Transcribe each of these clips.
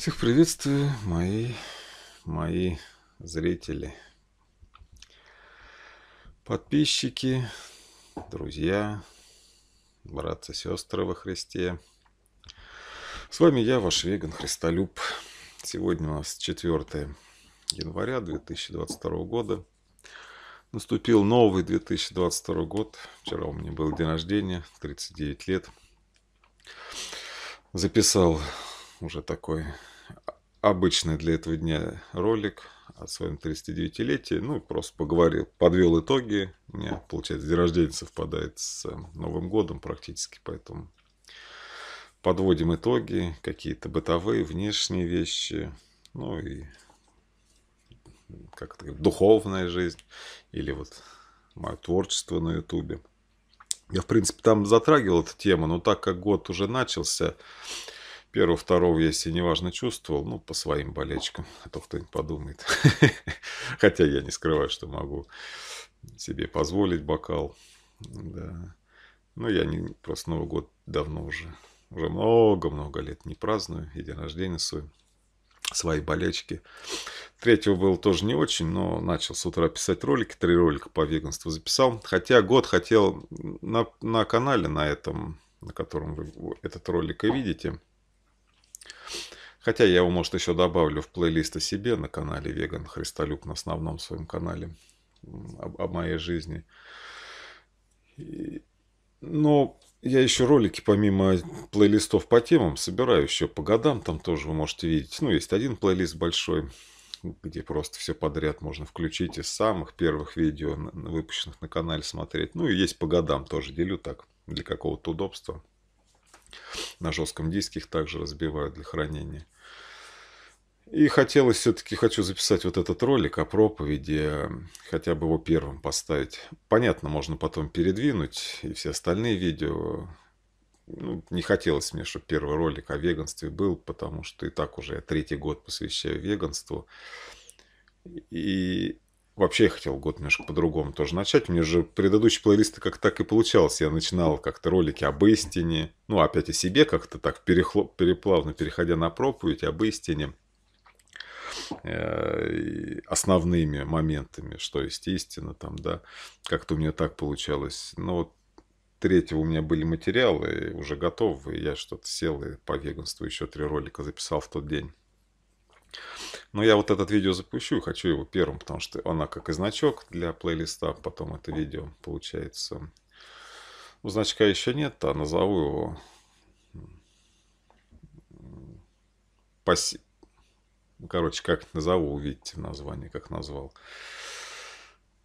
Всех приветствую, мои, мои зрители, подписчики, друзья, братцы, сестры во Христе. С вами я, ваш веган Христолюб. Сегодня у нас 4 января 2022 года. Наступил новый 2022 год. Вчера у меня был день рождения, 39 лет. Записал уже такой обычный для этого дня ролик о своем 39-летии. Ну, просто поговорил, подвел итоги. У меня, получается, день рождения совпадает с э, Новым годом практически, поэтому подводим итоги, какие-то бытовые, внешние вещи, ну и как это, духовная жизнь, или вот мое творчество на Ютубе. Я, в принципе, там затрагивал эту тему, но так как год уже начался, Первого, второго я себя неважно чувствовал, ну, по своим болельщикам, а то кто-нибудь подумает. Хотя я не скрываю, что могу себе позволить бокал. Да. Ну, я не, просто Новый год давно уже, уже много-много лет не праздную, и день рождения свой, свои болельщики. Третьего был тоже не очень, но начал с утра писать ролики, три ролика по веганству записал. Хотя год хотел на, на канале на этом, на котором вы этот ролик и видите – Хотя я его, может, еще добавлю в плейлист о себе на канале Веган Христолюк, на основном своем канале о, о моей жизни. И, но я еще ролики, помимо плейлистов по темам, собираю еще по годам, там тоже вы можете видеть. Ну, есть один плейлист большой, где просто все подряд можно включить из самых первых видео, выпущенных на канале, смотреть. Ну, и есть по годам тоже делю так, для какого-то удобства. На жестком диске их также разбивают для хранения. И хотелось все-таки, хочу записать вот этот ролик о проповеди, хотя бы его первым поставить. Понятно, можно потом передвинуть и все остальные видео. Ну, не хотелось мне, чтобы первый ролик о веганстве был, потому что и так уже я третий год посвящаю веганству. И Вообще я хотел год немножко по-другому тоже начать. Мне же предыдущие плейлисты как так и получалось. Я начинал как-то ролики об истине. Ну, опять о себе как-то так перехло... переплавно переходя на проповедь об истине э, основными моментами, что есть истина там, да. Как-то у меня так получалось. Но вот третьего у меня были материалы уже готовы. Я что-то сел и по веганству еще три ролика записал в тот день. Но ну, я вот этот видео запущу, и хочу его первым, потому что она как и значок для плейлиста, а потом это видео получается. Ну, значка еще нет, а назову его Паси... Короче, как назову, увидите название, как назвал.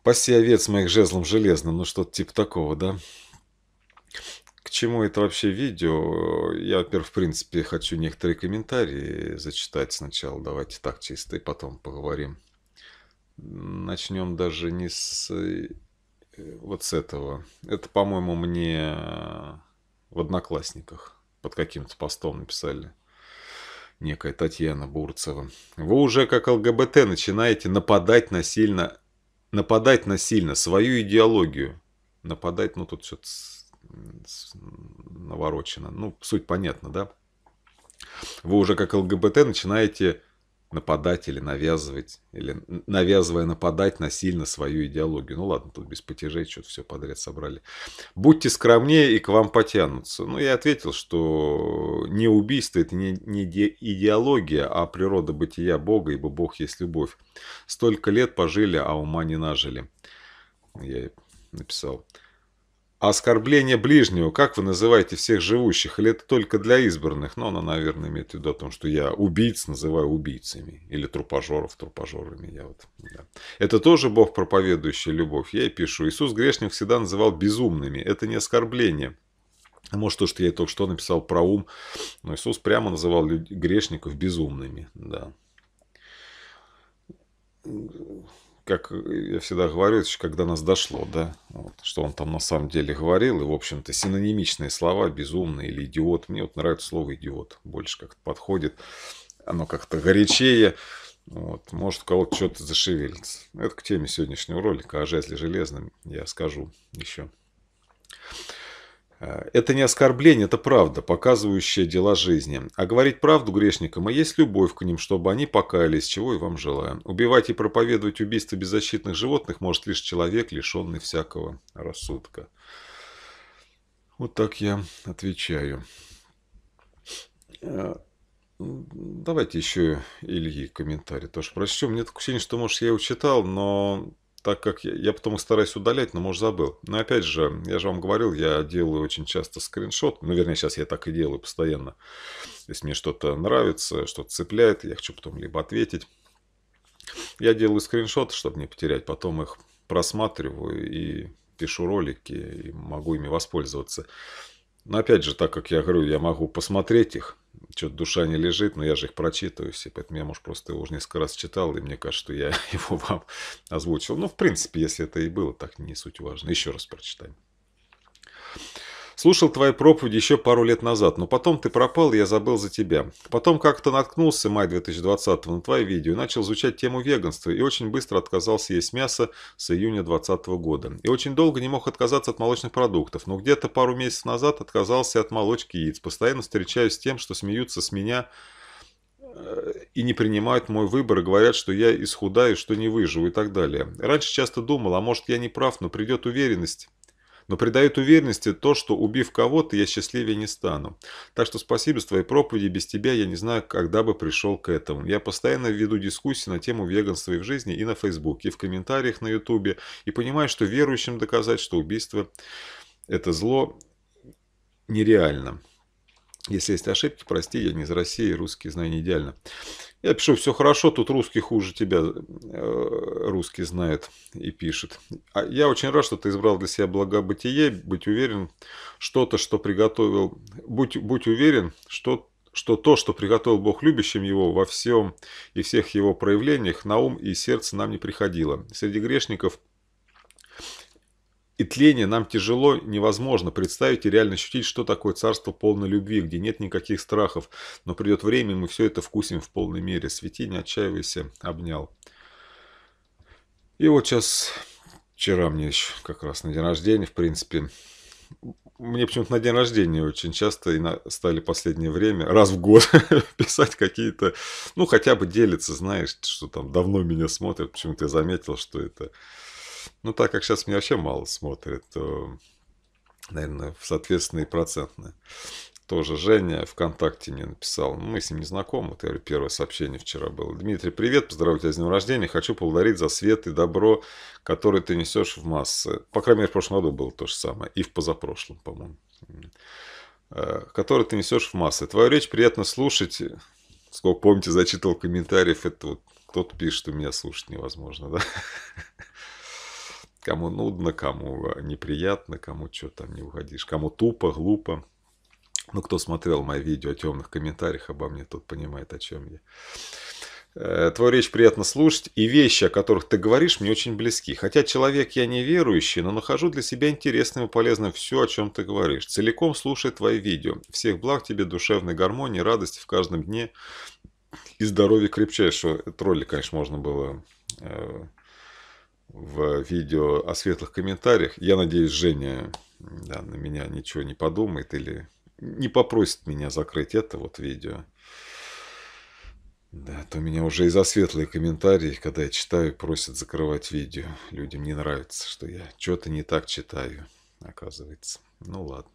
Паси овец моих жезлом железным, ну что-то типа такого, да? к чему это вообще видео? Я, во-первых, в принципе, хочу некоторые комментарии зачитать сначала. Давайте так чисто и потом поговорим. Начнем даже не с э, вот с этого. Это, по-моему, мне в Одноклассниках под каким-то постом написали некая Татьяна Бурцева. Вы уже как ЛГБТ начинаете нападать насильно, нападать насильно свою идеологию. Нападать, ну тут что-то наворочено. Ну, суть понятна, да? Вы уже как ЛГБТ начинаете нападать или навязывать, или навязывая нападать насильно свою идеологию. Ну ладно, тут без потяжей что-то все подряд собрали. Будьте скромнее и к вам потянутся. Ну я ответил, что не убийство это не, не идеология, а природа бытия Бога, ибо Бог есть любовь. Столько лет пожили, а ума не нажили. Я написал. А оскорбление ближнего, как вы называете всех живущих? Или это только для избранных? Ну, но она, наверное, имеет в виду о том, что я убийц называю убийцами. Или трупожоров трупожорами. Я вот, да. Это тоже Бог, проповедующий любовь. Я и пишу. Иисус грешник всегда называл безумными. Это не оскорбление. может, то, что я только что написал про ум. Но Иисус прямо называл грешников безумными. Да как э, я всегда говорю, это когда нас дошло, да, вот, что он там на самом деле говорил, и, в общем-то, синонимичные слова, безумный или идиот, мне вот нравится слово идиот, больше как-то подходит, оно как-то горячее, вот, может, у кого-то что-то зашевелится. Это к теме сегодняшнего ролика о жезле железном я скажу еще. Это не оскорбление, это правда, показывающая дела жизни. А говорить правду грешникам а есть любовь к ним, чтобы они покаялись, чего и вам желаю. Убивать и проповедовать убийство беззащитных животных может лишь человек, лишенный всякого рассудка. Вот так я отвечаю. Э, давайте еще Ильи комментарий тоже прочтем. Мне такое ощущение, что, может, я его читал, но так как я, я потом их стараюсь удалять, но, может, забыл. Но опять же, я же вам говорил, я делаю очень часто скриншот. Ну, вернее, сейчас я так и делаю постоянно. Если мне что-то нравится, что-то цепляет, я хочу потом либо ответить. Я делаю скриншот, чтобы не потерять. Потом их просматриваю и пишу ролики, и могу ими воспользоваться. Но опять же, так как я говорю, я могу посмотреть их, что-то душа не лежит, но я же их прочитываю все, поэтому я, может, просто его уже несколько раз читал, и мне кажется, что я его вам озвучил. Ну, в принципе, если это и было, так не суть важно. Еще раз прочитаем. Слушал твои проповеди еще пару лет назад, но потом ты пропал, и я забыл за тебя. Потом как-то наткнулся май 2020 го на твои видео и начал изучать тему веганства, и очень быстро отказался есть мясо с июня 2020 года. И очень долго не мог отказаться от молочных продуктов, но где-то пару месяцев назад отказался от молочки и яиц. Постоянно встречаюсь с тем, что смеются с меня э, и не принимают мой выбор и говорят, что я исхудаю, что не выживу и так далее. Раньше часто думал, а может я не прав, но придет уверенность но придает уверенности то, что убив кого-то, я счастливее не стану. Так что спасибо с твоей проповеди, без тебя я не знаю, когда бы пришел к этому. Я постоянно веду дискуссии на тему веганства и в жизни, и на Фейсбуке, и в комментариях на Ютубе, и понимаю, что верующим доказать, что убийство – это зло, нереально. Если есть ошибки, прости, я не из России, русский знаю не идеально. Я пишу, все хорошо, тут русский хуже тебя, э, русский знает и пишет. А я очень рад, что ты избрал для себя блага бытие, быть уверен, что-то, что приготовил, будь, будь уверен, что, что то, что приготовил Бог любящим его во всем и всех его проявлениях, на ум и сердце нам не приходило. Среди грешников – и тление нам тяжело, невозможно представить и реально ощутить, что такое царство полной любви, где нет никаких страхов. Но придет время, и мы все это вкусим в полной мере. Свети, не отчаивайся, обнял. И вот сейчас, вчера мне еще как раз на день рождения, в принципе, мне почему-то на день рождения очень часто и на, стали последнее время, раз в год, писать какие-то, ну, хотя бы делиться, знаешь, что там давно меня смотрят, почему-то я заметил, что это ну, так как сейчас меня вообще мало смотрят, то, наверное, в соответственные процентные Тоже Женя ВКонтакте мне написал. Ну, мы с ним не знакомы. Вот, говорю, первое сообщение вчера было. Дмитрий, привет, поздравляю тебя с днем рождения. Хочу поблагодарить за свет и добро, которое ты несешь в массы. По крайней мере, в прошлом году было то же самое. И в позапрошлом, по-моему. Э, Который ты несешь в массы. Твою речь приятно слушать. Сколько помните, зачитывал комментариев. Это вот кто-то пишет, у меня слушать невозможно, да? Кому нудно, кому э, неприятно, кому что там не уходишь, кому тупо, глупо. Ну, кто смотрел мои видео о темных комментариях обо мне, тут понимает, о чем я. Э, твою речь приятно слушать, и вещи, о которых ты говоришь, мне очень близки. Хотя человек я не верующий, но нахожу для себя интересным и полезным все, о чем ты говоришь. Целиком слушай твои видео. Всех благ тебе, душевной гармонии, радости в каждом дне и здоровья крепчайшего. Тролли, конечно, можно было э, в видео о светлых комментариях. Я надеюсь, Женя да, на меня ничего не подумает или не попросит меня закрыть это вот видео. Да, а то меня уже и за светлые комментарии, когда я читаю, просят закрывать видео. Людям не нравится, что я что-то не так читаю, оказывается. Ну ладно.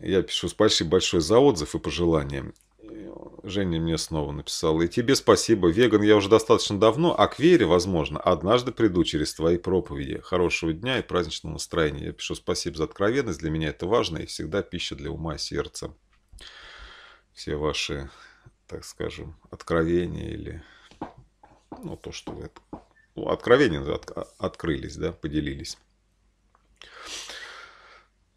Я пишу спасибо большое за отзыв и пожелания. Ну, Женя мне снова написала. И тебе спасибо, веган я уже достаточно давно, а к вере, возможно, однажды приду через твои проповеди. Хорошего дня и праздничного настроения. Я пишу спасибо за откровенность, для меня это важно и всегда пища для ума и сердца. Все ваши, так скажем, откровения или ну, то, что вы ну, откровения от, открылись, да, поделились.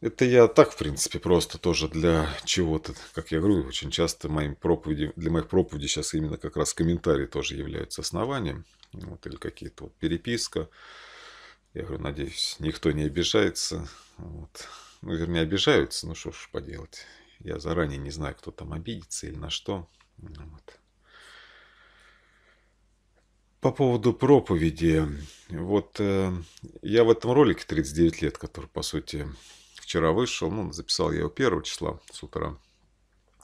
Это я так, в принципе, просто тоже для чего-то, как я говорю, очень часто моим проповеди, для моих проповедей сейчас именно как раз комментарии тоже являются основанием, вот, или какие-то вот переписка. Я говорю, надеюсь, никто не обижается, вот. ну, вернее, обижаются, ну что ж поделать, я заранее не знаю, кто там обидится или на что. Ну, вот. По поводу проповеди, вот э, я в этом ролике 39 лет, который, по сути, вчера вышел, ну, записал я его 1 числа с утра.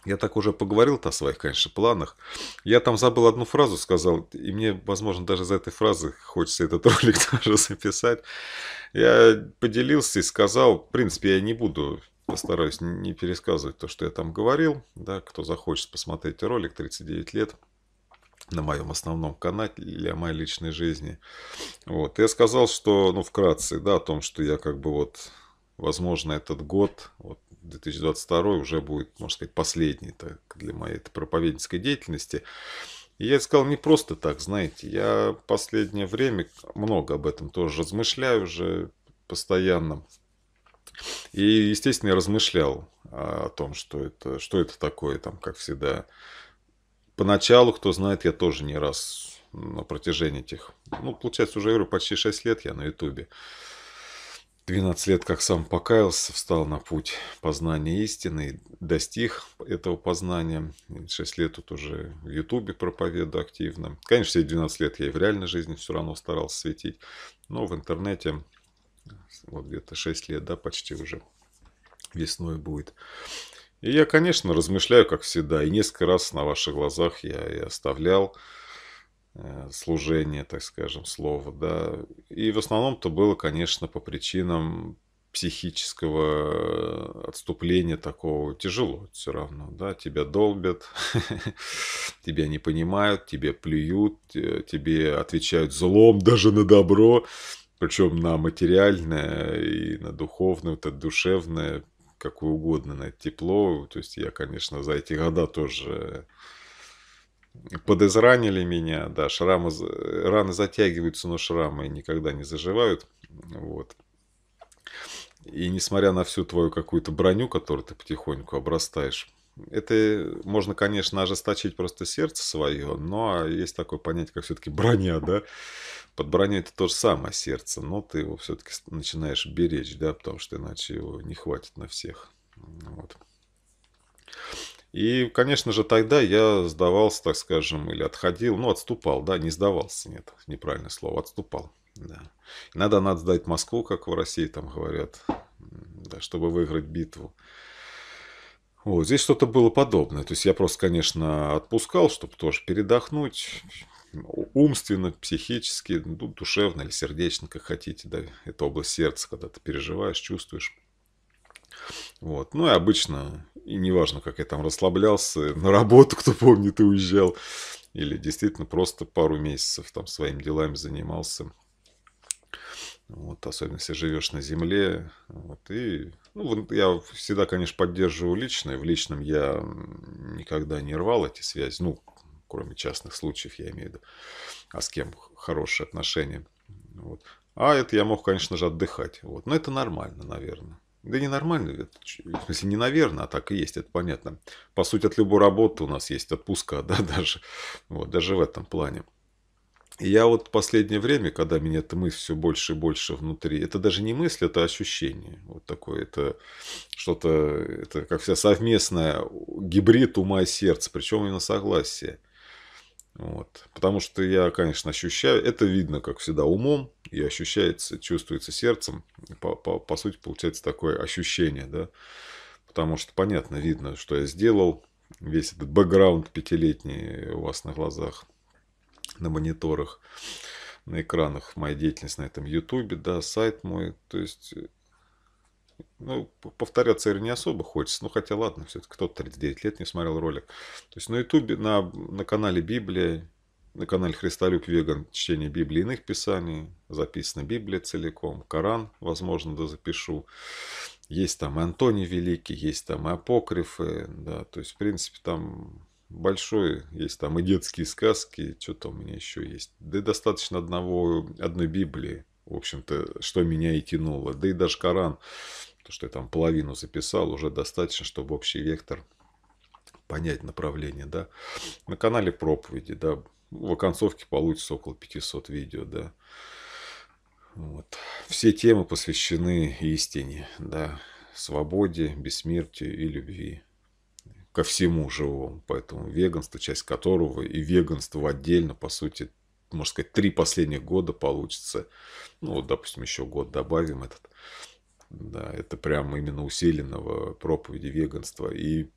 Я так уже поговорил о своих, конечно, планах. Я там забыл одну фразу, сказал, и мне, возможно, даже за этой фразы хочется этот ролик тоже записать. Я поделился и сказал, в принципе, я не буду, постараюсь не пересказывать то, что я там говорил. Да, кто захочет посмотреть ролик, 39 лет на моем основном канале для моей личной жизни. Вот. Я сказал, что, ну, вкратце, да, о том, что я как бы вот возможно, этот год, вот 2022 уже будет, можно сказать, последний так, для моей этой проповеднической деятельности. И я сказал, не просто так, знаете, я последнее время много об этом тоже размышляю уже постоянно. И, естественно, я размышлял а, о том, что это, что это такое, там, как всегда. Поначалу, кто знает, я тоже не раз на протяжении этих, ну, получается, уже, говорю, почти 6 лет я на Ютубе. 12 лет, как сам покаялся, встал на путь познания истины, достиг этого познания. 6 лет тут уже в Ютубе проповедую активно. Конечно, все 12 лет я и в реальной жизни все равно старался светить, но в интернете вот где-то 6 лет, да, почти уже весной будет. И я, конечно, размышляю, как всегда, и несколько раз на ваших глазах я и оставлял Э, служение, так скажем, слова, да. И в основном-то было, конечно, по причинам психического э, отступления такого тяжело все равно, да, тебя долбят, тебя не понимают, тебе плюют, э, тебе отвечают злом, даже на добро, причем на материальное и на духовное, это душевное, какое угодно, на тепло, то есть я, конечно, за эти года тоже подизранили меня, да, шрамы, раны затягиваются, но шрамы никогда не заживают, вот. И несмотря на всю твою какую-то броню, которую ты потихоньку обрастаешь, это можно, конечно, ожесточить просто сердце свое, но есть такое понятие, как все-таки броня, да? Под броней это то же самое сердце, но ты его все-таки начинаешь беречь, да, потому что иначе его не хватит на всех. Вот. И, конечно же, тогда я сдавался, так скажем, или отходил, ну, отступал, да, не сдавался, нет, неправильное слово, отступал, да. Иногда надо сдать Москву, как в России там говорят, да, чтобы выиграть битву. Вот, здесь что-то было подобное. То есть я просто, конечно, отпускал, чтобы тоже передохнуть умственно, психически, ну, душевно или сердечно, как хотите, да, это область сердца, когда ты переживаешь, чувствуешь. Вот. Ну и обычно, и неважно, как я там расслаблялся, на работу, кто помнит, и уезжал, или действительно просто пару месяцев там своими делами занимался. Вот, особенно если живешь на земле. Вот, и, ну, я всегда, конечно, поддерживаю личное. В личном я никогда не рвал эти связи. Ну, кроме частных случаев, я имею в виду. А с кем хорошие отношения. Вот. А это я мог, конечно же, отдыхать. Вот. Но это нормально, наверное. Да ненормально, в смысле, не наверное, а так и есть, это понятно. По сути, от любой работы у нас есть отпуска, да, даже, вот, даже в этом плане. И я вот последнее время, когда меня эта мысль все больше и больше внутри, это даже не мысль, это ощущение. Вот такое, это что-то, это как вся совместная гибрид ума и сердца, причем именно согласие. Вот. Потому что я, конечно, ощущаю, это видно, как всегда, умом, и ощущается, чувствуется сердцем. По, по, по сути, получается такое ощущение, да. Потому что, понятно, видно, что я сделал. Весь этот бэкграунд пятилетний у вас на глазах, на мониторах, на экранах моей деятельности на этом ютубе, да, сайт мой. То есть, ну, повторяться, или не особо хочется. Ну, хотя ладно, все-таки кто-то 39 лет не смотрел ролик. То есть на Ютубе, на, на канале Библия, на канале Христолюб Веган чтение Библии иных писаний. Записана Библия целиком. Коран, возможно, да запишу. Есть там и Антоний Великий, есть там и апокрифы. Да, то есть, в принципе, там большой, есть там и детские сказки, что-то у меня еще есть. Да и достаточно одного, одной Библии в общем-то, что меня и тянуло. Да и даже Коран, то, что я там половину записал, уже достаточно, чтобы общий вектор понять направление, да. На канале проповеди, да, в оконцовке получится около 500 видео, да. Вот. Все темы посвящены истине, да, свободе, бессмертию и любви ко всему живому. Поэтому веганство, часть которого и веганство отдельно, по сути, можно сказать, три последних года получится. Ну, вот, допустим, еще год добавим этот. Да, это прям именно усиленного проповеди веганства. И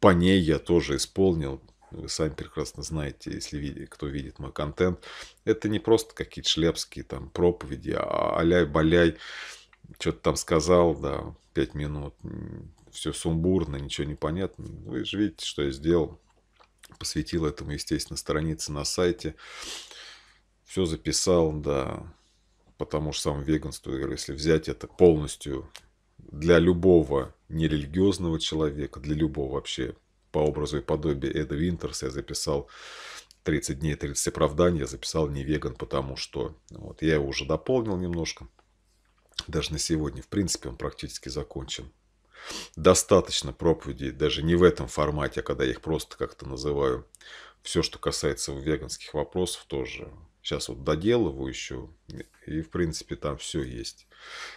по ней я тоже исполнил. Вы сами прекрасно знаете, если видите, кто видит мой контент. Это не просто какие-то шлепские там проповеди, а аляй-баляй. Что-то там сказал, да, пять минут. Все сумбурно, ничего не понятно. Вы же видите, что я сделал. Посвятил этому, естественно, странице на сайте все записал, да, потому что сам веганство, если взять это полностью для любого нерелигиозного человека, для любого вообще по образу и подобию Эда Винтерса я записал 30 дней, 30 оправданий, я записал не веган, потому что ну вот, я его уже дополнил немножко. Даже на сегодня, в принципе, он практически закончен. Достаточно проповедей, даже не в этом формате, а когда я их просто как-то называю. Все, что касается веганских вопросов, тоже Сейчас вот доделываю еще. И, в принципе, там все есть.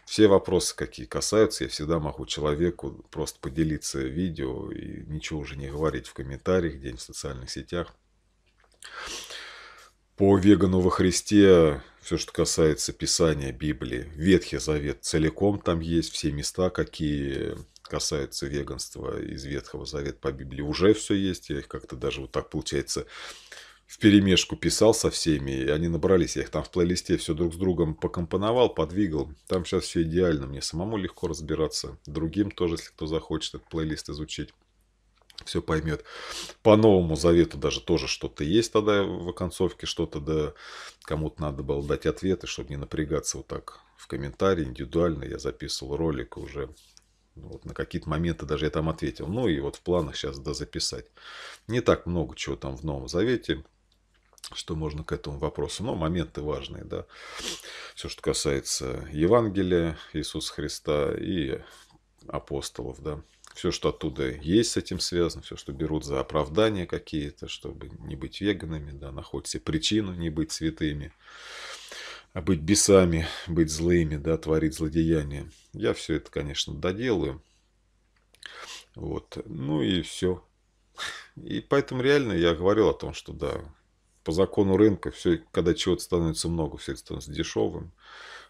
Все вопросы, какие касаются, я всегда могу человеку просто поделиться видео и ничего уже не говорить в комментариях, где-нибудь в социальных сетях. По вегану во Христе, все, что касается Писания, Библии, Ветхий Завет целиком там есть, все места, какие касаются веганства из Ветхого Завета по Библии, уже все есть. Я их как-то даже вот так, получается, в перемешку писал со всеми, и они набрались. Я их там в плейлисте все друг с другом покомпоновал, подвигал. Там сейчас все идеально. Мне самому легко разбираться. Другим тоже, если кто захочет этот плейлист изучить. Все поймет. По Новому Завету даже тоже что-то есть тогда в оконцовке, что-то да кому-то надо было дать ответы, чтобы не напрягаться вот так в комментарии индивидуально. Я записывал ролик уже ну, вот на какие-то моменты даже я там ответил. Ну и вот в планах сейчас да записать. Не так много чего там в Новом Завете что можно к этому вопросу. Но моменты важные, да. Все, что касается Евангелия Иисуса Христа и апостолов, да. Все, что оттуда есть с этим связано, все, что берут за оправдания какие-то, чтобы не быть веганами, да, находят себе причину не быть святыми, а быть бесами, быть злыми, да, творить злодеяния. Я все это, конечно, доделаю. Вот. Ну и все. И поэтому реально я говорил о том, что да, по закону рынка, все, когда чего-то становится много, все это становится дешевым.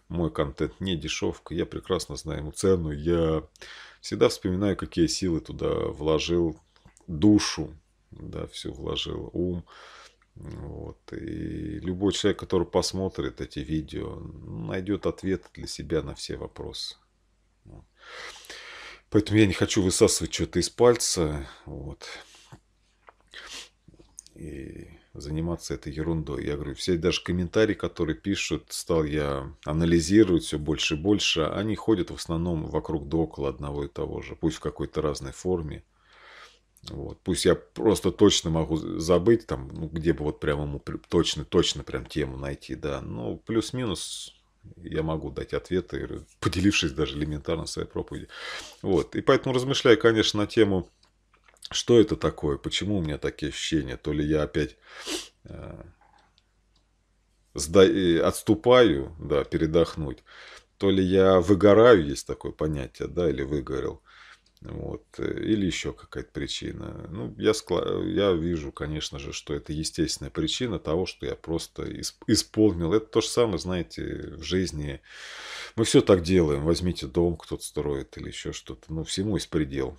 Мой контент не дешевка, я прекрасно знаю ему цену. Я всегда вспоминаю, какие силы туда вложил, душу, да, все вложил, ум. Вот. И любой человек, который посмотрит эти видео, ну, найдет ответ для себя на все вопросы. Поэтому я не хочу высасывать что-то из пальца. Вот. И заниматься этой ерундой. Я говорю, все даже комментарии, которые пишут, стал я анализировать все больше и больше, они ходят в основном вокруг да около одного и того же, пусть в какой-то разной форме. Вот. Пусть я просто точно могу забыть, там, ну, где бы вот прям ему точно, точно прям тему найти, да. Ну плюс-минус я могу дать ответы, поделившись даже элементарно своей проповеди. Вот. И поэтому размышляю, конечно, на тему что это такое, почему у меня такие ощущения, то ли я опять э, сда- э, отступаю, да, передохнуть, то ли я выгораю, есть такое понятие, да, или выгорел, вот, э, или еще какая-то причина. Ну, я, скла- я вижу, конечно же, что это естественная причина того, что я просто исп- исполнил. Это то же самое, знаете, в жизни. Мы все так делаем. Возьмите дом, кто-то строит или еще что-то. Ну, всему есть предел.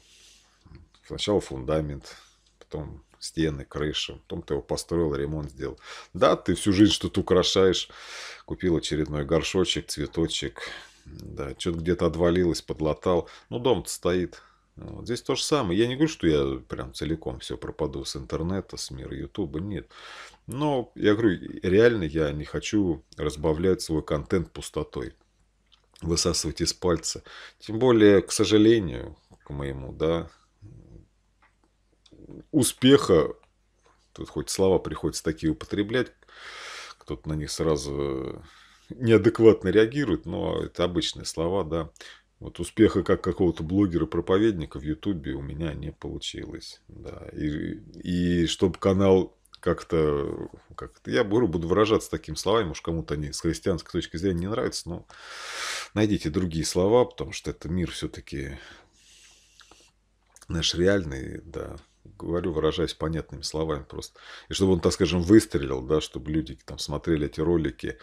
Сначала фундамент, потом стены, крыша, Потом ты его построил, ремонт сделал. Да, ты всю жизнь что-то украшаешь. Купил очередной горшочек, цветочек. Да, что-то где-то отвалилось, подлатал. Ну, дом-то стоит. Вот здесь то же самое. Я не говорю, что я прям целиком все пропаду с интернета, с мира Ютуба. Нет. Но я говорю, реально я не хочу разбавлять свой контент пустотой. Высасывать из пальца. Тем более, к сожалению, к моему, да, успеха, тут хоть слова приходится такие употреблять, кто-то на них сразу э, неадекватно реагирует, но это обычные слова, да. Вот успеха как какого-то блогера-проповедника в Ютубе у меня не получилось. Да. И, и чтобы канал как-то... Как, -то, я говорю, буду выражаться такими словами, может, кому-то они с христианской точки зрения не нравятся, но найдите другие слова, потому что это мир все-таки наш реальный, да, говорю, выражаясь понятными словами просто. И чтобы он, так скажем, выстрелил, да, чтобы люди там смотрели эти ролики,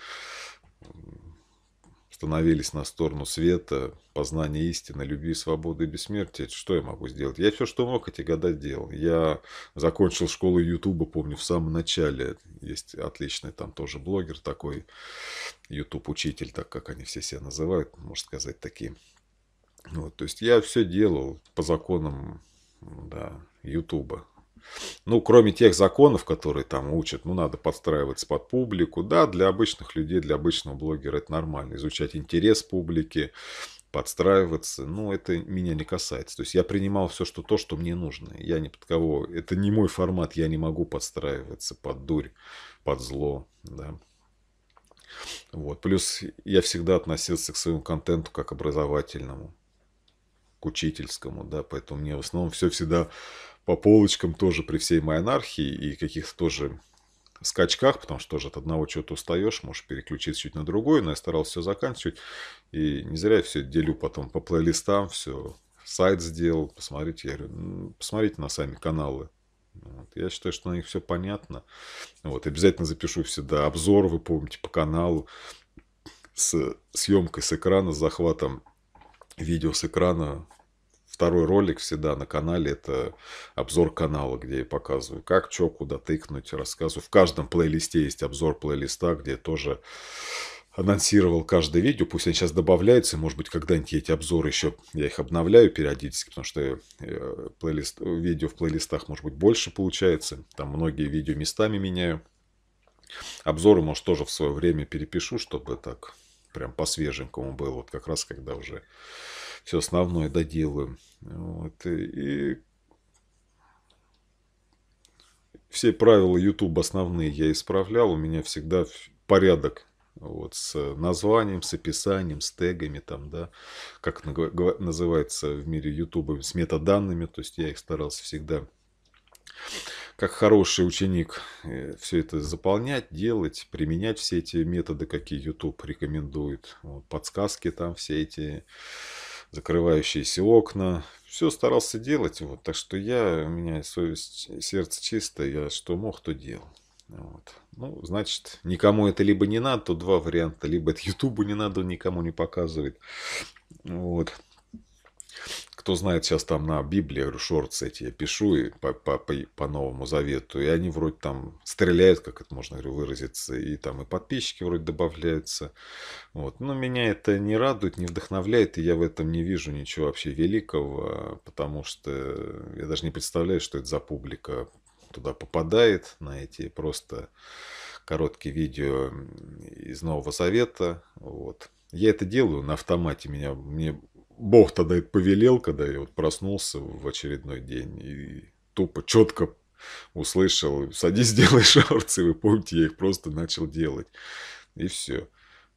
становились на сторону света, познания истины, любви, свободы и бессмертия. Что я могу сделать? Я все, что мог, эти года делал. Я закончил школу Ютуба, помню, в самом начале. Есть отличный там тоже блогер такой, Ютуб-учитель, так как они все себя называют, можно сказать, такие. Вот, то есть я все делал по законам да, Ютуба. Ну, кроме тех законов, которые там учат, ну, надо подстраиваться под публику. Да, для обычных людей, для обычного блогера это нормально. Изучать интерес публики, подстраиваться, ну, это меня не касается. То есть я принимал все, что то, что мне нужно. Я ни под кого, это не мой формат, я не могу подстраиваться под дурь, под зло, да. Вот. Плюс я всегда относился к своему контенту как образовательному учительскому, да, поэтому мне в основном все всегда по полочкам тоже при всей моей анархии и каких-то тоже скачках, потому что тоже от одного чего-то устаешь, можешь переключиться чуть на другой, но я старался все заканчивать, и не зря я все делю потом по плейлистам, все, сайт сделал, посмотрите, я говорю, «Ну, посмотрите на сами каналы, вот. Я считаю, что на них все понятно. Вот. Обязательно запишу всегда обзор, вы помните, по каналу с съемкой с экрана, с захватом видео с экрана Второй ролик всегда на канале – это обзор канала, где я показываю, как, что, куда тыкнуть, рассказываю. В каждом плейлисте есть обзор плейлиста, где я тоже анонсировал каждое видео. Пусть они сейчас добавляются, может быть, когда-нибудь эти обзоры еще, я их обновляю периодически, потому что э, плейлист, видео в плейлистах, может быть, больше получается. Там многие видео местами меняю. Обзоры, может, тоже в свое время перепишу, чтобы так прям по-свеженькому было. Вот как раз когда уже все основное доделаем. Вот. И все правила YouTube основные я исправлял. У меня всегда порядок вот, с названием, с описанием, с тегами, там, да, как называется в мире YouTube, с метаданными, то есть я их старался всегда как хороший ученик э, все это заполнять, делать, применять все эти методы, какие YouTube рекомендует, вот, подсказки там все эти закрывающиеся окна. Все старался делать, вот, так что я, у меня совесть, сердце чистое, я что мог, то делал. Вот. Ну, значит, никому это либо не надо, то два варианта. Либо это Ютубу не надо, никому не показывает. Вот. Кто знает, сейчас там на Библии шорты эти я пишу и по, по, по, по Новому Завету, и они вроде там стреляют, как это можно говорю, выразиться, и там и подписчики вроде добавляются. Вот. Но меня это не радует, не вдохновляет, и я в этом не вижу ничего вообще великого, потому что я даже не представляю, что это за публика туда попадает, на эти просто короткие видео из Нового Завета. Вот. Я это делаю на автомате, меня, мне Бог тогда это повелел, когда я вот проснулся в очередной день и тупо, четко услышал, садись, делай шорцы, вы помните, я их просто начал делать. И все.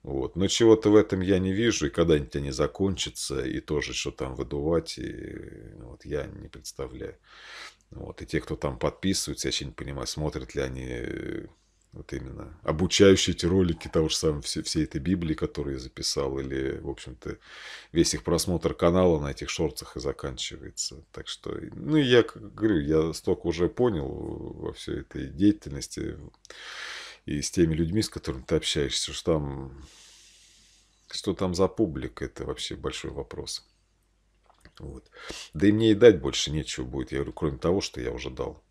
Вот. Но чего-то в этом я не вижу, и когда-нибудь они закончатся, и тоже что там выдувать, и, ну, вот, я не представляю. Вот. И те, кто там подписываются, я еще не понимаю, смотрят ли они э, вот именно обучающие эти ролики того же самого все, всей этой Библии, которую я записал, или, в общем-то, весь их просмотр канала на этих шорцах и заканчивается. Так что, ну, я говорю, я столько уже понял во всей этой деятельности и с теми людьми, с которыми ты общаешься, что там, что там за публика, это вообще большой вопрос. Вот. Да и мне и дать больше нечего будет, я говорю, кроме того, что я уже дал.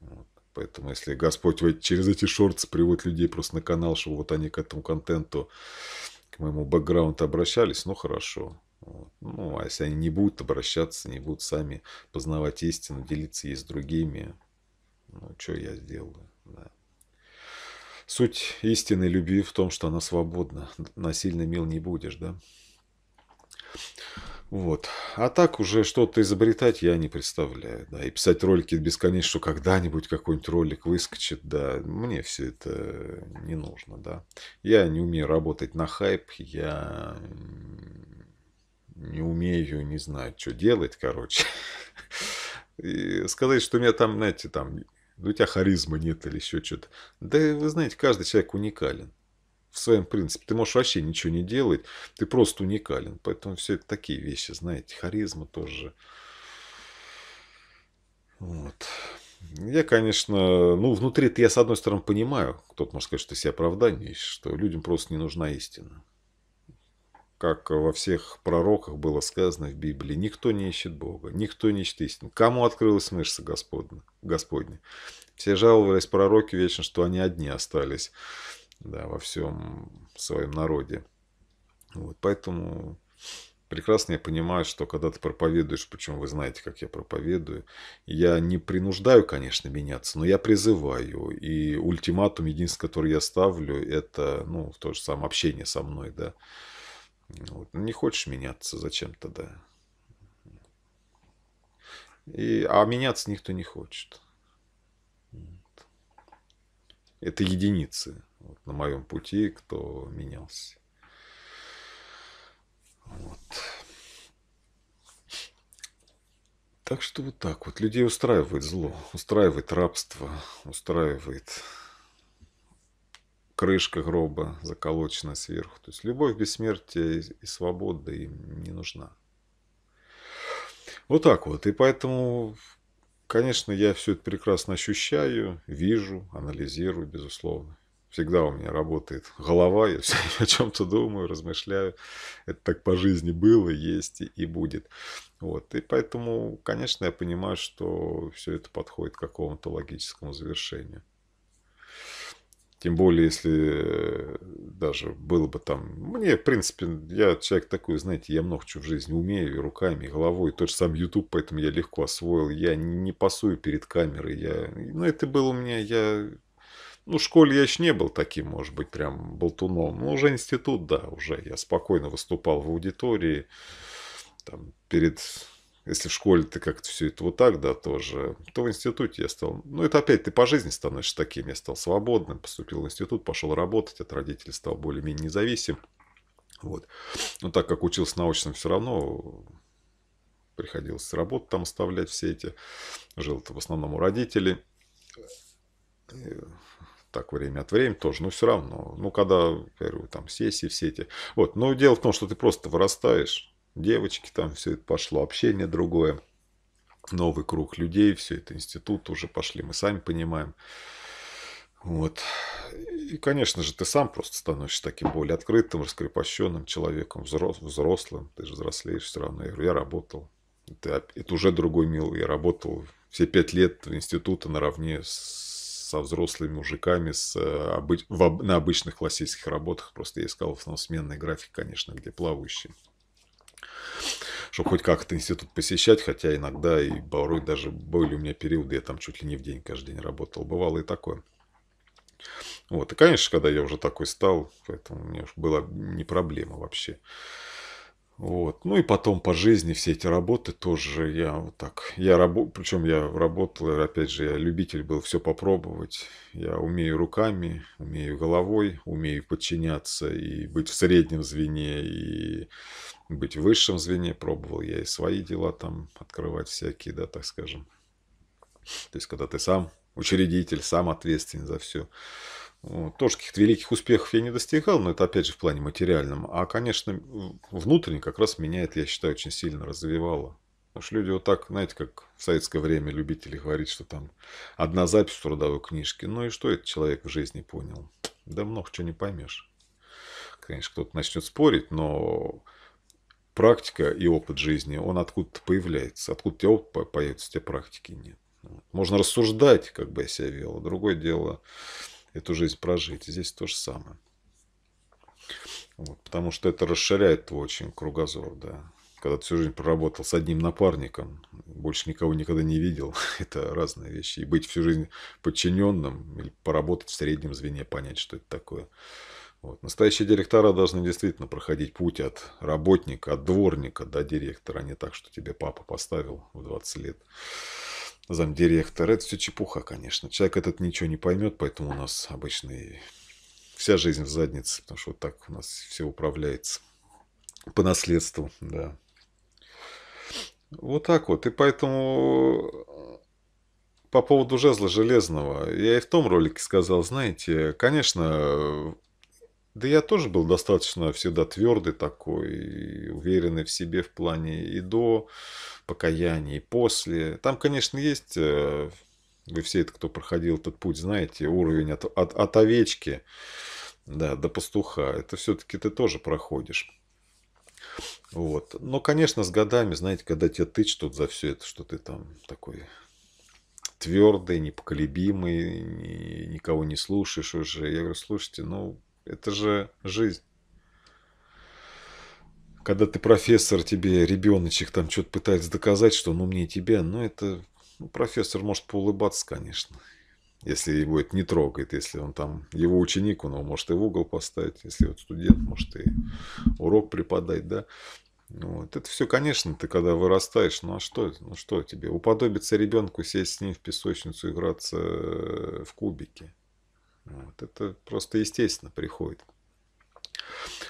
Вот. Поэтому, если Господь через эти шорты приводит людей просто на канал, чтобы вот они к этому контенту, к моему бэкграунду обращались, ну хорошо. Вот. Ну, а если они не будут обращаться, не будут сами познавать истину, делиться ей с другими, ну, что я сделаю? Да. Суть истинной любви в том, что она свободна. Насильно мил не будешь, да? Вот. А так уже что-то изобретать я не представляю. Да. И писать ролики бесконечно, что когда-нибудь какой-нибудь ролик выскочит, да, мне все это не нужно, да. Я не умею работать на хайп, я не умею, не знаю, что делать, короче. И сказать, что у меня там, знаете, там, у тебя харизма нет или еще что-то. Да вы знаете, каждый человек уникален в своем принципе. Ты можешь вообще ничего не делать, ты просто уникален. Поэтому все это такие вещи, знаете, харизма тоже. Вот. Я, конечно, ну, внутри это я, с одной стороны, понимаю, кто-то может сказать, что себе оправдание что людям просто не нужна истина. Как во всех пророках было сказано в Библии, никто не ищет Бога, никто не ищет истину. Кому открылась мышца Господня? Господня? Все жаловались пророки вечно, что они одни остались да, во всем своем народе. Вот, поэтому прекрасно я понимаю, что когда ты проповедуешь, причем вы знаете, как я проповедую, я не принуждаю, конечно, меняться, но я призываю. И ультиматум, единственный, который я ставлю, это, ну, то же самое общение со мной, да. Вот. Не хочешь меняться, зачем тогда? И, а меняться никто не хочет. Это единицы вот, на моем пути, кто менялся. Вот. Так что вот так вот. Людей устраивает зло, устраивает рабство, устраивает крышка гроба заколоченная сверху. То есть любовь, бессмертие и свобода им не нужна. Вот так вот. И поэтому, конечно, я все это прекрасно ощущаю, вижу, анализирую, безусловно. Всегда у меня работает голова, я все о чем-то думаю, размышляю. Это так по жизни было, есть и будет. Вот. И поэтому, конечно, я понимаю, что все это подходит к какому-то логическому завершению. Тем более, если э, даже было бы там... Мне, в принципе, я человек такой, знаете, я много чего в жизни умею, и руками, и головой. Тот же сам YouTube, поэтому я легко освоил. Я не пасую перед камерой. Я... Но ну, это было у меня... Я ну, в школе я еще не был таким, может быть, прям болтуном. Ну, уже институт, да, уже я спокойно выступал в аудитории. Там, перед... Если в школе ты как-то все это вот так, да, тоже, то в институте я стал... Ну, это опять ты по жизни становишься таким. Я стал свободным, поступил в институт, пошел работать, от родителей стал более-менее независим. Вот. Но так как учился научным, все равно приходилось работу там оставлять все эти. Жил-то в основном у родителей так время от времени тоже, но все равно. Ну, когда, говорю, там сессии все эти. Вот, но дело в том, что ты просто вырастаешь, девочки там все это пошло, общение другое, новый круг людей, все это институт уже пошли, мы сами понимаем. Вот. И, конечно же, ты сам просто становишься таким более открытым, раскрепощенным человеком, взрослым. Ты же взрослеешь все равно. Я говорю, я работал. Это, это уже другой мил. Я работал все пять лет института наравне с со взрослыми мужиками с, э, обы... в, на обычных классических работах. Просто я искал в основном сменный график, конечно, где плавающий. Чтобы хоть как-то институт посещать, хотя иногда и порой даже были у меня периоды, я там чуть ли не в день каждый день работал. Бывало и такое. Вот. И, конечно, когда я уже такой стал, поэтому у меня было не проблема вообще. Вот. Ну и потом по жизни все эти работы тоже я вот так. Я работал, Причем я работал, опять же, я любитель был все попробовать. Я умею руками, умею головой, умею подчиняться и быть в среднем звене, и быть в высшем звене. Пробовал я и свои дела там открывать всякие, да, так скажем. То есть, когда ты сам учредитель, сам ответственен за все. Тоже каких-то великих успехов я не достигал, но это опять же в плане материальном. А, конечно, внутренне как раз меня это, я считаю, очень сильно развивало. Потому что люди вот так, знаете, как в советское время любители говорить, что там одна запись в трудовой книжке. Ну и что этот человек в жизни понял? Да много чего не поймешь. Конечно, кто-то начнет спорить, но практика и опыт жизни, он откуда-то появляется. Откуда у тебя опыт появится, у тебя практики нет. Можно рассуждать, как бы я себя вел, Другое дело, эту жизнь прожить. Здесь то же самое. Вот, потому что это расширяет твой очень кругозор, да. Когда ты всю жизнь проработал с одним напарником, больше никого никогда не видел, это разные вещи. И быть всю жизнь подчиненным или поработать в среднем звене, понять, что это такое. Вот. Настоящие директора должны действительно проходить путь от работника, от дворника до директора, а не так, что тебе папа поставил в 20 лет замдире Эхтер. Это все чепуха, конечно. Человек этот ничего не поймет, поэтому у нас обычно и вся жизнь в заднице, потому что вот так у нас все управляется по наследству, да. Вот так вот. И поэтому э, по поводу жезла железного, я и в том ролике сказал, знаете, конечно, да я тоже был достаточно всегда твердый такой, уверенный в себе в плане и до покаяния, и после. Там, конечно, есть, э, вы все это, кто проходил этот путь, знаете, уровень от, от, от овечки да, до пастуха. Это все-таки ты тоже проходишь. Вот. Но, конечно, с годами, знаете, когда тебя тычут за все это, что ты там такой твердый, непоколебимый, никого не слушаешь уже. Я говорю, слушайте, ну, это же жизнь. Когда ты профессор, тебе ребеночек там что-то пытается доказать, что он умнее тебя, ну это ну, профессор может поулыбаться, конечно. Если его это не трогает, если он там, его ученик, он его может и в угол поставить, если вот студент, может и урок преподать, да. Ну, вот. Это все, конечно, ты когда вырастаешь, ну а что, ну что тебе? уподобиться ребенку сесть с ним в песочницу играться э, в кубики. Вот. Это просто естественно приходит.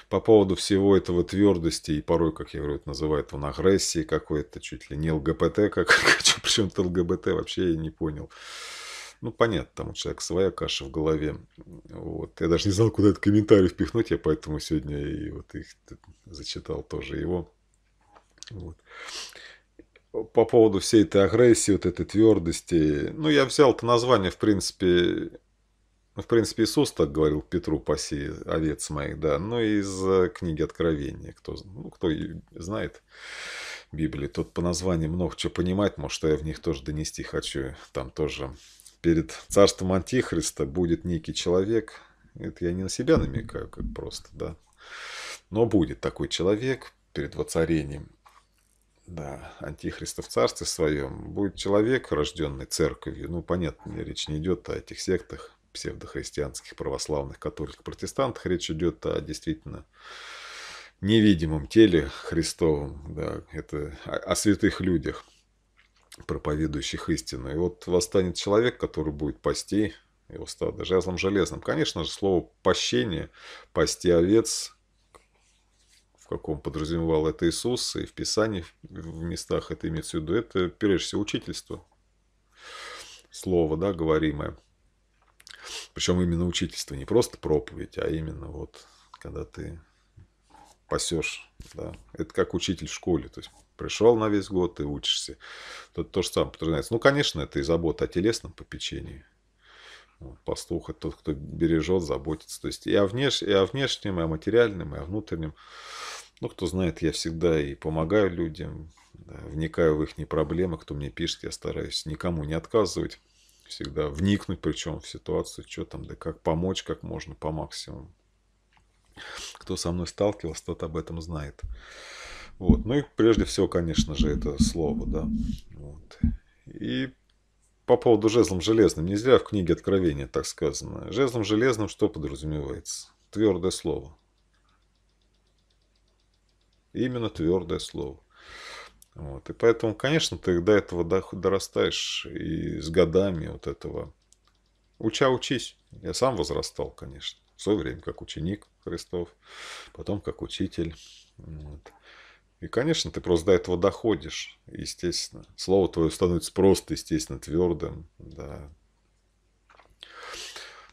По поводу всего этого твердости и порой, как я говорю, это называют он агрессии какой-то, чуть ли не ЛГБТ, как, причем то ЛГБТ вообще я не понял. Ну, понятно, там у человека своя каша в голове. Вот. Я даже не знал, куда этот комментарий впихнуть, я поэтому сегодня и вот их зачитал тоже его. Вот. По поводу всей этой агрессии, вот этой твердости. Ну, я взял это название, в принципе, ну, в принципе, Иисус так говорил Петру, паси овец моих, да. но ну, из э, книги Откровения, кто, ну, кто знает Библии, тот по названию много чего понимать, может, я в них тоже донести хочу. Там тоже перед царством Антихриста будет некий человек, это я не на себя намекаю, как просто, да. Но будет такой человек перед воцарением да, Антихриста в царстве своем будет человек, рожденный церковью. Ну, понятно, речь не идет о этих сектах, псевдохристианских православных католиков-протестантах. Речь идет о действительно невидимом теле Христовом, да, это о, святых людях, проповедующих истину. И вот восстанет человек, который будет пасти его стадо жезлом железным. Конечно же, слово «пощение», «пасти овец», в каком подразумевал это Иисус, и в Писании в местах это имеется в виду, это, прежде всего, учительство, слово, да, говоримое. Причем именно учительство, не просто проповедь, а именно вот когда ты пасешь. Да? Это как учитель в школе. То есть пришел на весь год, ты учишься. Тут то же самое подразумевается. Ну, конечно, это и забота о телесном попечении. Вот, пастух это тот, кто бережет, заботится. То есть и о, внеш... и о внешнем, и о материальном, и о внутреннем. Ну, кто знает, я всегда и помогаю людям, да, вникаю в их проблемы, кто мне пишет, я стараюсь никому не отказывать всегда вникнуть, причем в ситуацию, что там, да как помочь, как можно по максимуму. Кто со мной сталкивался, тот об этом знает. Вот. Ну и прежде всего, конечно же, это слово, да. Вот. И по поводу жезлом железным, не зря в книге Откровения так сказано. Жезлом железным что подразумевается? Твердое слово. Именно твердое слово. Вот. И поэтому, конечно, ты до этого дорастаешь и с годами вот этого. Уча, учись. Я сам возрастал, конечно. В свое время как ученик Христов, потом как учитель. Вот. И, конечно, ты просто до этого доходишь, естественно. Слово твое становится просто, естественно, твердым. Да.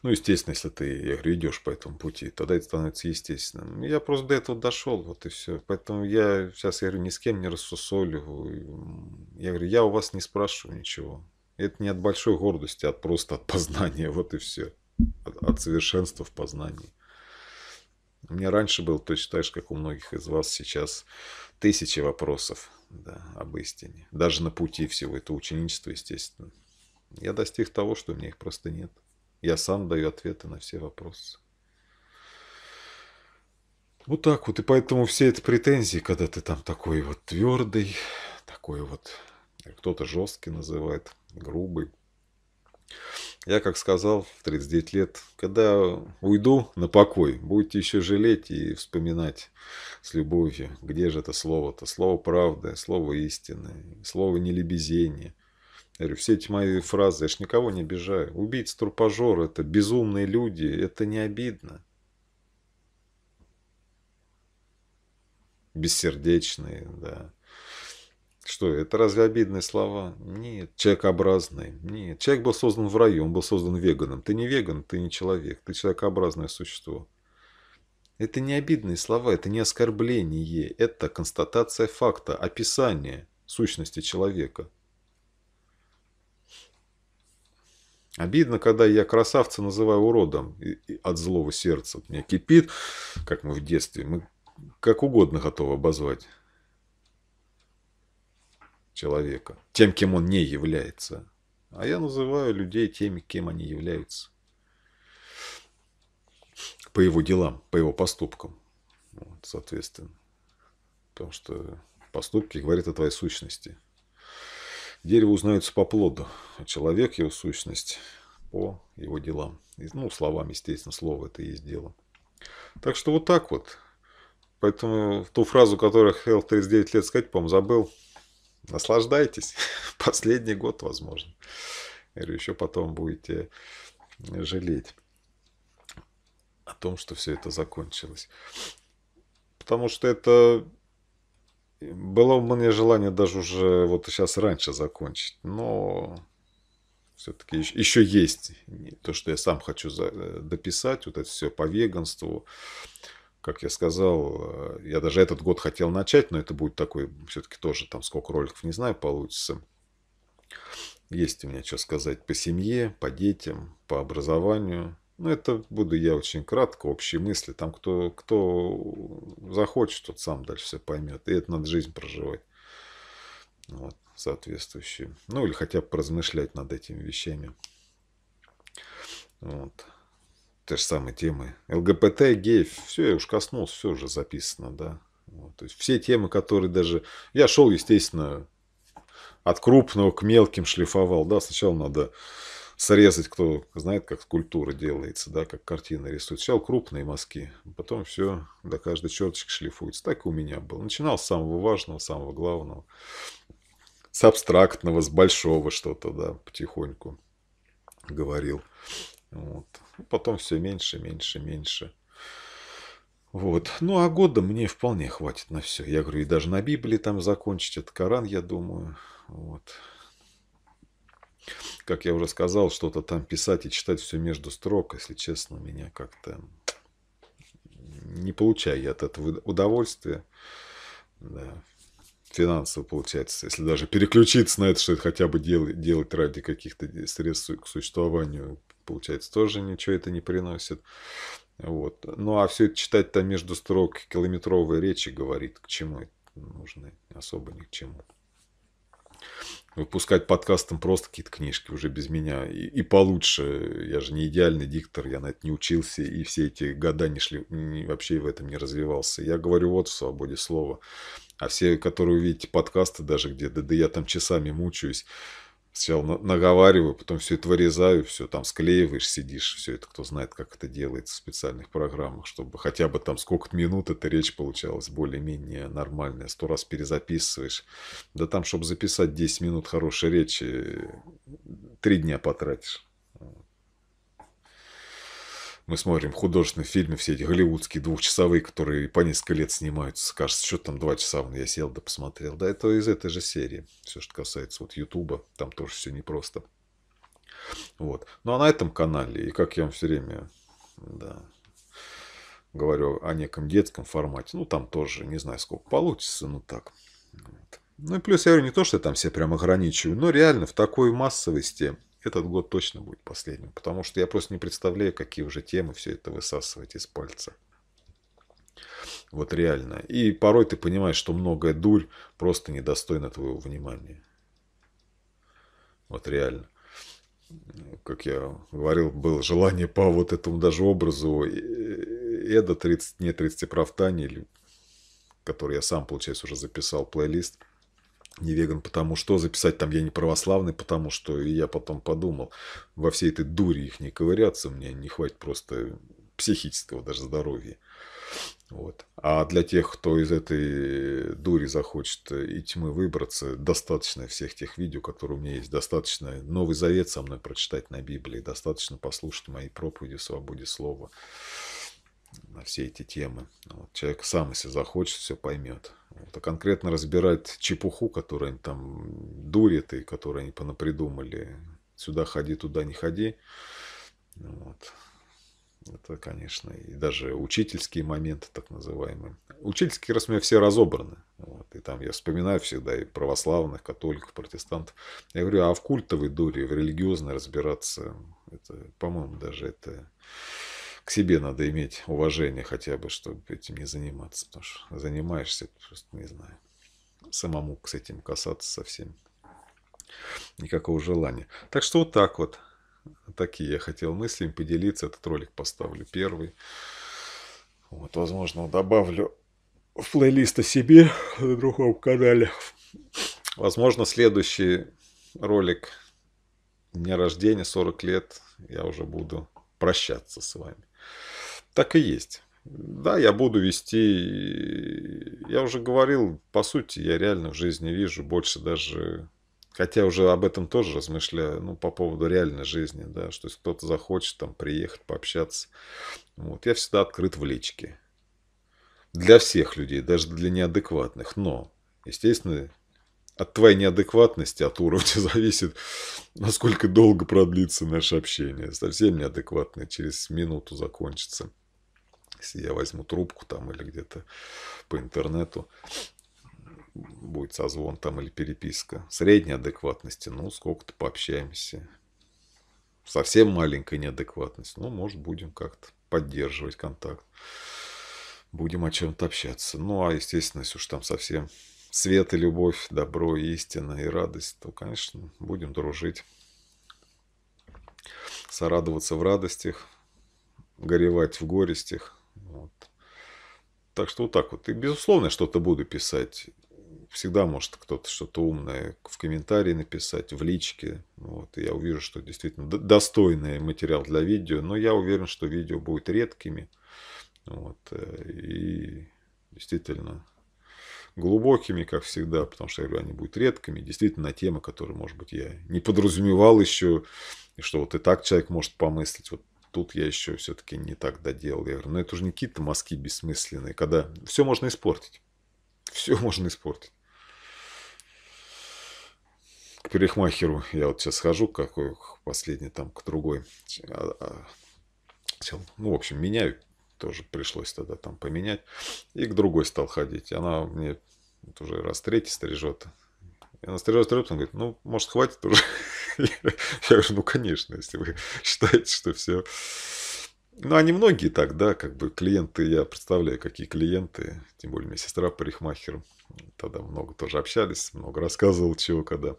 Ну, естественно, если ты идешь по этому пути, тогда это становится естественным. Ну, я просто до этого дошел, вот и все. Поэтому я сейчас, я говорю, ни с кем не рассусолю. Я говорю, я у вас не спрашиваю ничего. Это не от большой гордости, а просто от познания, вот и все. От, от совершенства в познании. У меня раньше был, то так же, как у многих из вас сейчас, тысячи вопросов да, об истине. Даже на пути всего это ученичество естественно. Я достиг того, что у меня их просто нет. Я сам даю ответы на все вопросы. Вот так вот. И поэтому все эти претензии, когда ты там такой вот твердый, такой вот, кто-то жесткий называет, грубый. Я, как сказал, в 39 лет, когда уйду на покой, будете еще жалеть и вспоминать с любовью, где же это слово-то, слово правды, слово истины, слово нелебезения, говорю, все эти мои фразы, я ж никого не обижаю. Убийцы, трупажор, это безумные люди, это не обидно. Бессердечные, да. Что, это разве обидные слова? Нет. Человекообразные? Нет. Человек был создан в раю, он был создан веганом. Ты не веган, ты не человек, ты человекообразное существо. Это не обидные слова, это не оскорбление, это констатация факта, описание сущности человека. Обидно, когда я красавца называю уродом и, и от злого сердца. меня кипит, как мы в детстве. Мы как угодно готовы обозвать человека тем, кем он не является. А я называю людей теми, кем они являются. По его делам, по его поступкам. Вот, соответственно. Потому что поступки говорят о твоей сущности. Дерево узнается по плоду, а человек, его сущность, по его делам. ну, словами, естественно, слово это и есть дело. Так что вот так вот. Поэтому ту фразу, которую хотел 39 лет сказать, по-моему, забыл. Наслаждайтесь. Последний год, возможно. или еще потом будете жалеть о том, что все это закончилось. Потому что это было у меня желание даже уже вот сейчас раньше закончить, но все-таки еще, еще есть то, что я сам хочу за, э, дописать, вот это все по веганству. Как я сказал, э, я даже этот год хотел начать, но это будет такой, все-таки тоже там сколько роликов, не знаю, получится. Есть у меня что сказать по семье, по детям, по образованию. Ну, это буду я очень кратко, общие мысли. Там кто, кто захочет, тот сам дальше все поймет. И это надо жизнь проживать. Вот, соответствующую. Ну, или хотя бы размышлять над этими вещами. Вот. Те же самые темы. ЛГБТ, геев. Все, я уж коснулся, все уже записано, да. Вот, то есть все темы, которые даже... Я шел, естественно, от крупного к мелким шлифовал, да. Сначала надо срезать, кто знает, как скульптура делается, да, как картины рисуют. Сначала крупные мазки, потом все до каждой черточки шлифуется. Так и у меня было. Начинал с самого важного, самого главного, с абстрактного, с большого что-то, да, потихоньку говорил. Вот. Ну, потом все меньше, меньше, меньше. Вот. Ну, а года мне вполне хватит на все. Я говорю, и даже на Библии там закончить этот Коран, я думаю. Вот как я уже сказал, что-то там писать и читать все между строк, если честно, меня как-то не получаю я от этого удовольствия. Да. Финансово получается, если даже переключиться на это, что это хотя бы делать, делать ради каких-то средств к существованию, получается, тоже ничего это не приносит. Вот. Ну, а все это читать-то между строк километровые речи говорит, к чему это нужно, особо ни к чему выпускать подкастом просто какие-то книжки уже без меня. И, и получше. Я же не идеальный диктор, я на это не учился, и все эти года не шли, не, вообще в этом не развивался. Я говорю вот в свободе слова. А все, которые видите подкасты даже где-то, да, да я там часами мучаюсь, Сначала наговариваю, потом все это вырезаю, все там склеиваешь, сидишь, все это, кто знает, как это делается в специальных программах, чтобы хотя бы там сколько-то минут эта речь получалась более-менее нормальная, сто раз перезаписываешь. Да там, чтобы записать 10 минут хорошей речи, три дня потратишь мы смотрим художественные фильмы, все эти голливудские двухчасовые, которые по несколько лет снимаются. Кажется, что там два часа, я сел да посмотрел. Да, это из этой же серии. Все, что касается вот Ютуба, там тоже все непросто. Вот. Ну, а на этом канале, и как я вам все время, да, говорю о неком детском формате, ну, там тоже, не знаю, сколько получится, ну, так. Вот. Ну, и плюс я говорю не то, что я там все прям ограничиваю, но реально в такой массовости этот год точно будет последним, потому что я просто не представляю, какие уже темы все это высасывать из пальца. Вот реально. И порой ты понимаешь, что многое дурь просто недостойна твоего внимания. Вот реально. Как я говорил, было желание по вот этому даже образу э, э, Эда 30, не 30 оправданий, который я сам, получается, уже записал плейлист – не веган, потому что записать там я не православный, потому что и я потом подумал, во всей этой дуре их не ковыряться, мне не хватит просто психического даже здоровья. Вот. А для тех, кто из этой дури захочет и тьмы выбраться, достаточно всех тех видео, которые у меня есть, достаточно Новый Завет со мной прочитать на Библии, достаточно послушать мои проповеди в свободе слова на все эти темы. Вот. Человек сам, если захочет, все поймет вот, а конкретно разбирать чепуху, которую они там дурят и которую они понапридумали. Сюда ходи, туда не ходи. Вот. Это, конечно, и даже учительские моменты, так называемые. Учительские, раз у меня все разобраны. Вот, и там я вспоминаю всегда и православных, католиков, протестантов. Я говорю, а в культовой дуре, в религиозной разбираться, это, по-моему, даже это к себе надо иметь уважение хотя бы, чтобы этим не заниматься. Потому что занимаешься, просто не знаю. Самому с этим касаться совсем никакого желания. Так что вот так вот. Такие я хотел мыслями поделиться. Этот ролик поставлю первый. Вот, возможно, добавлю в плейлист о себе на другом канале. Возможно, следующий ролик дня рождения, 40 лет, я уже буду прощаться с вами. Так и есть. Да, я буду вести, э, я уже говорил, по сути, я реально в жизни вижу больше даже, хотя уже об этом тоже размышляю, ну, по поводу реальной жизни, да, что если кто-то захочет там приехать, пообщаться, вот, я всегда открыт в личке. Для всех людей, даже для неадекватных, но, естественно, от твоей неадекватности, от уровня зависит, насколько долго продлится наше общение. Совсем неадекватное через минуту закончится если я возьму трубку там или где-то по интернету, будет созвон там или переписка. Средней адекватности, ну, сколько-то пообщаемся. Совсем маленькая неадекватность, ну, может, будем как-то поддерживать контакт. Будем о чем-то общаться. Ну, а, естественно, если уж там совсем свет и любовь, добро, и истина и радость, то, конечно, будем дружить. Сорадоваться в радостях, горевать в горестях, так что вот так вот. И, безусловно, что-то буду писать. Всегда может кто-то что-то умное в комментарии написать, в личке. Вот, и я увижу, что действительно достойный материал для видео. Но я уверен, что видео будет редкими. Вот, э, и действительно глубокими, как всегда, потому что, я говорю, они будут редкими. Действительно, на темы, которые, может быть, я не подразумевал еще, и что вот и так человек может помыслить. Вот тут я еще все-таки не так доделал. Я говорю, ну это же не какие-то мазки бессмысленные, когда все можно испортить. Все можно испортить. К перехмахеру я вот сейчас хожу, какой последний там, к другой. А, а, ну, в общем, меняю. Тоже пришлось тогда там поменять. И к другой стал ходить. Она мне вот уже раз третий стрижет. И она стрижет, стрижет, он говорит, ну, может, хватит уже. Я говорю, ну, конечно, если вы считаете, что все... Ну, они многие так, да, как бы клиенты, я представляю, какие клиенты, тем более моя сестра парикмахер, тогда много тоже общались, много рассказывал чего, когда.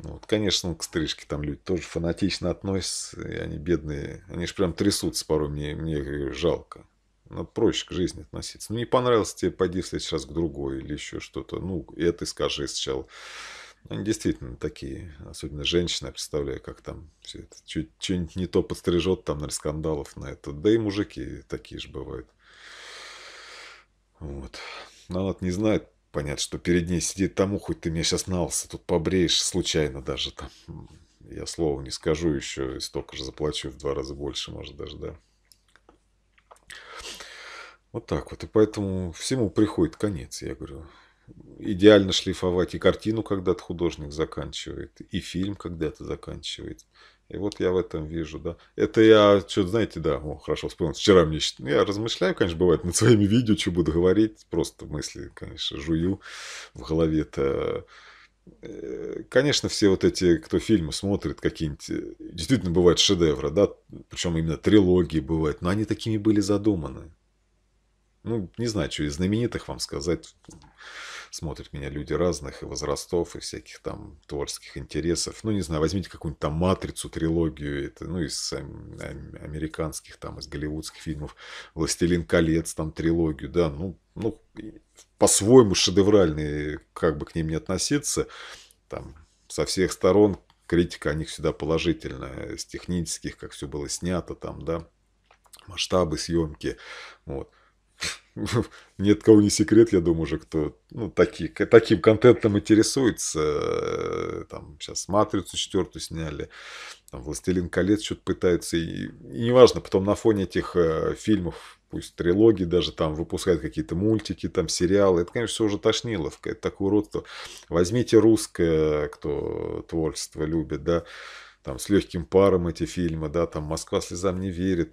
Ну, вот, конечно, к стрижке там люди тоже фанатично относятся, и они бедные, они же прям трясутся порой, мне, мне жалко. Надо ну, проще к жизни относиться. Ну, не понравилось тебе, пойди в следующий раз к другой или еще что-то. Ну, это скажи сначала. Ну, они действительно такие, особенно женщины, я представляю, как там все это, чуть что-нибудь не то подстрижет там, на скандалов на это. Да и мужики такие же бывают. Вот. Но она не знает, понятно, что перед ней сидит тому, хоть ты меня сейчас нался, тут побреешь случайно даже там. Я слова не скажу еще, и столько же заплачу в два раза больше, может даже, да. Вот так вот. И поэтому всему приходит конец, я говорю идеально шлифовать. И картину когда-то художник заканчивает, и фильм когда-то заканчивает. И вот я в этом вижу, да. Это я, что знаете, да, о, хорошо вспомнил. Вчера мне, я размышляю, конечно, бывает над своими видео, что буду говорить, просто мысли, конечно, жую в голове-то. Э, конечно, все вот эти, кто фильмы смотрит, какие-нибудь, э, действительно бывают шедевры, да, причем именно трилогии бывают, но они такими были задуманы. Ну, не знаю, что из знаменитых вам сказать смотрят меня люди разных и возрастов, и всяких там творческих интересов. Ну, не знаю, возьмите какую-нибудь там «Матрицу», трилогию, это, ну, из американских, там, из голливудских фильмов, «Властелин колец», там, трилогию, да, ну, ну по-своему шедевральные, как бы к ним не относиться, там, со всех сторон критика о них всегда положительная, с технических, как все было снято там, да, масштабы съемки, вот. Нет кого не секрет, я думаю, уже кто ну, таки, таким контентом интересуется. Э, там сейчас «Матрицу» четвертую сняли, там «Властелин колец» что-то пытается. И, и неважно, потом на фоне этих э, фильмов, пусть трилогии даже там выпускают какие-то мультики, там сериалы. Это, конечно, все уже тошниловка, это такое уродство. Возьмите русское, кто творчество любит, да, там с легким паром эти фильмы, да, там «Москва слезам не верит»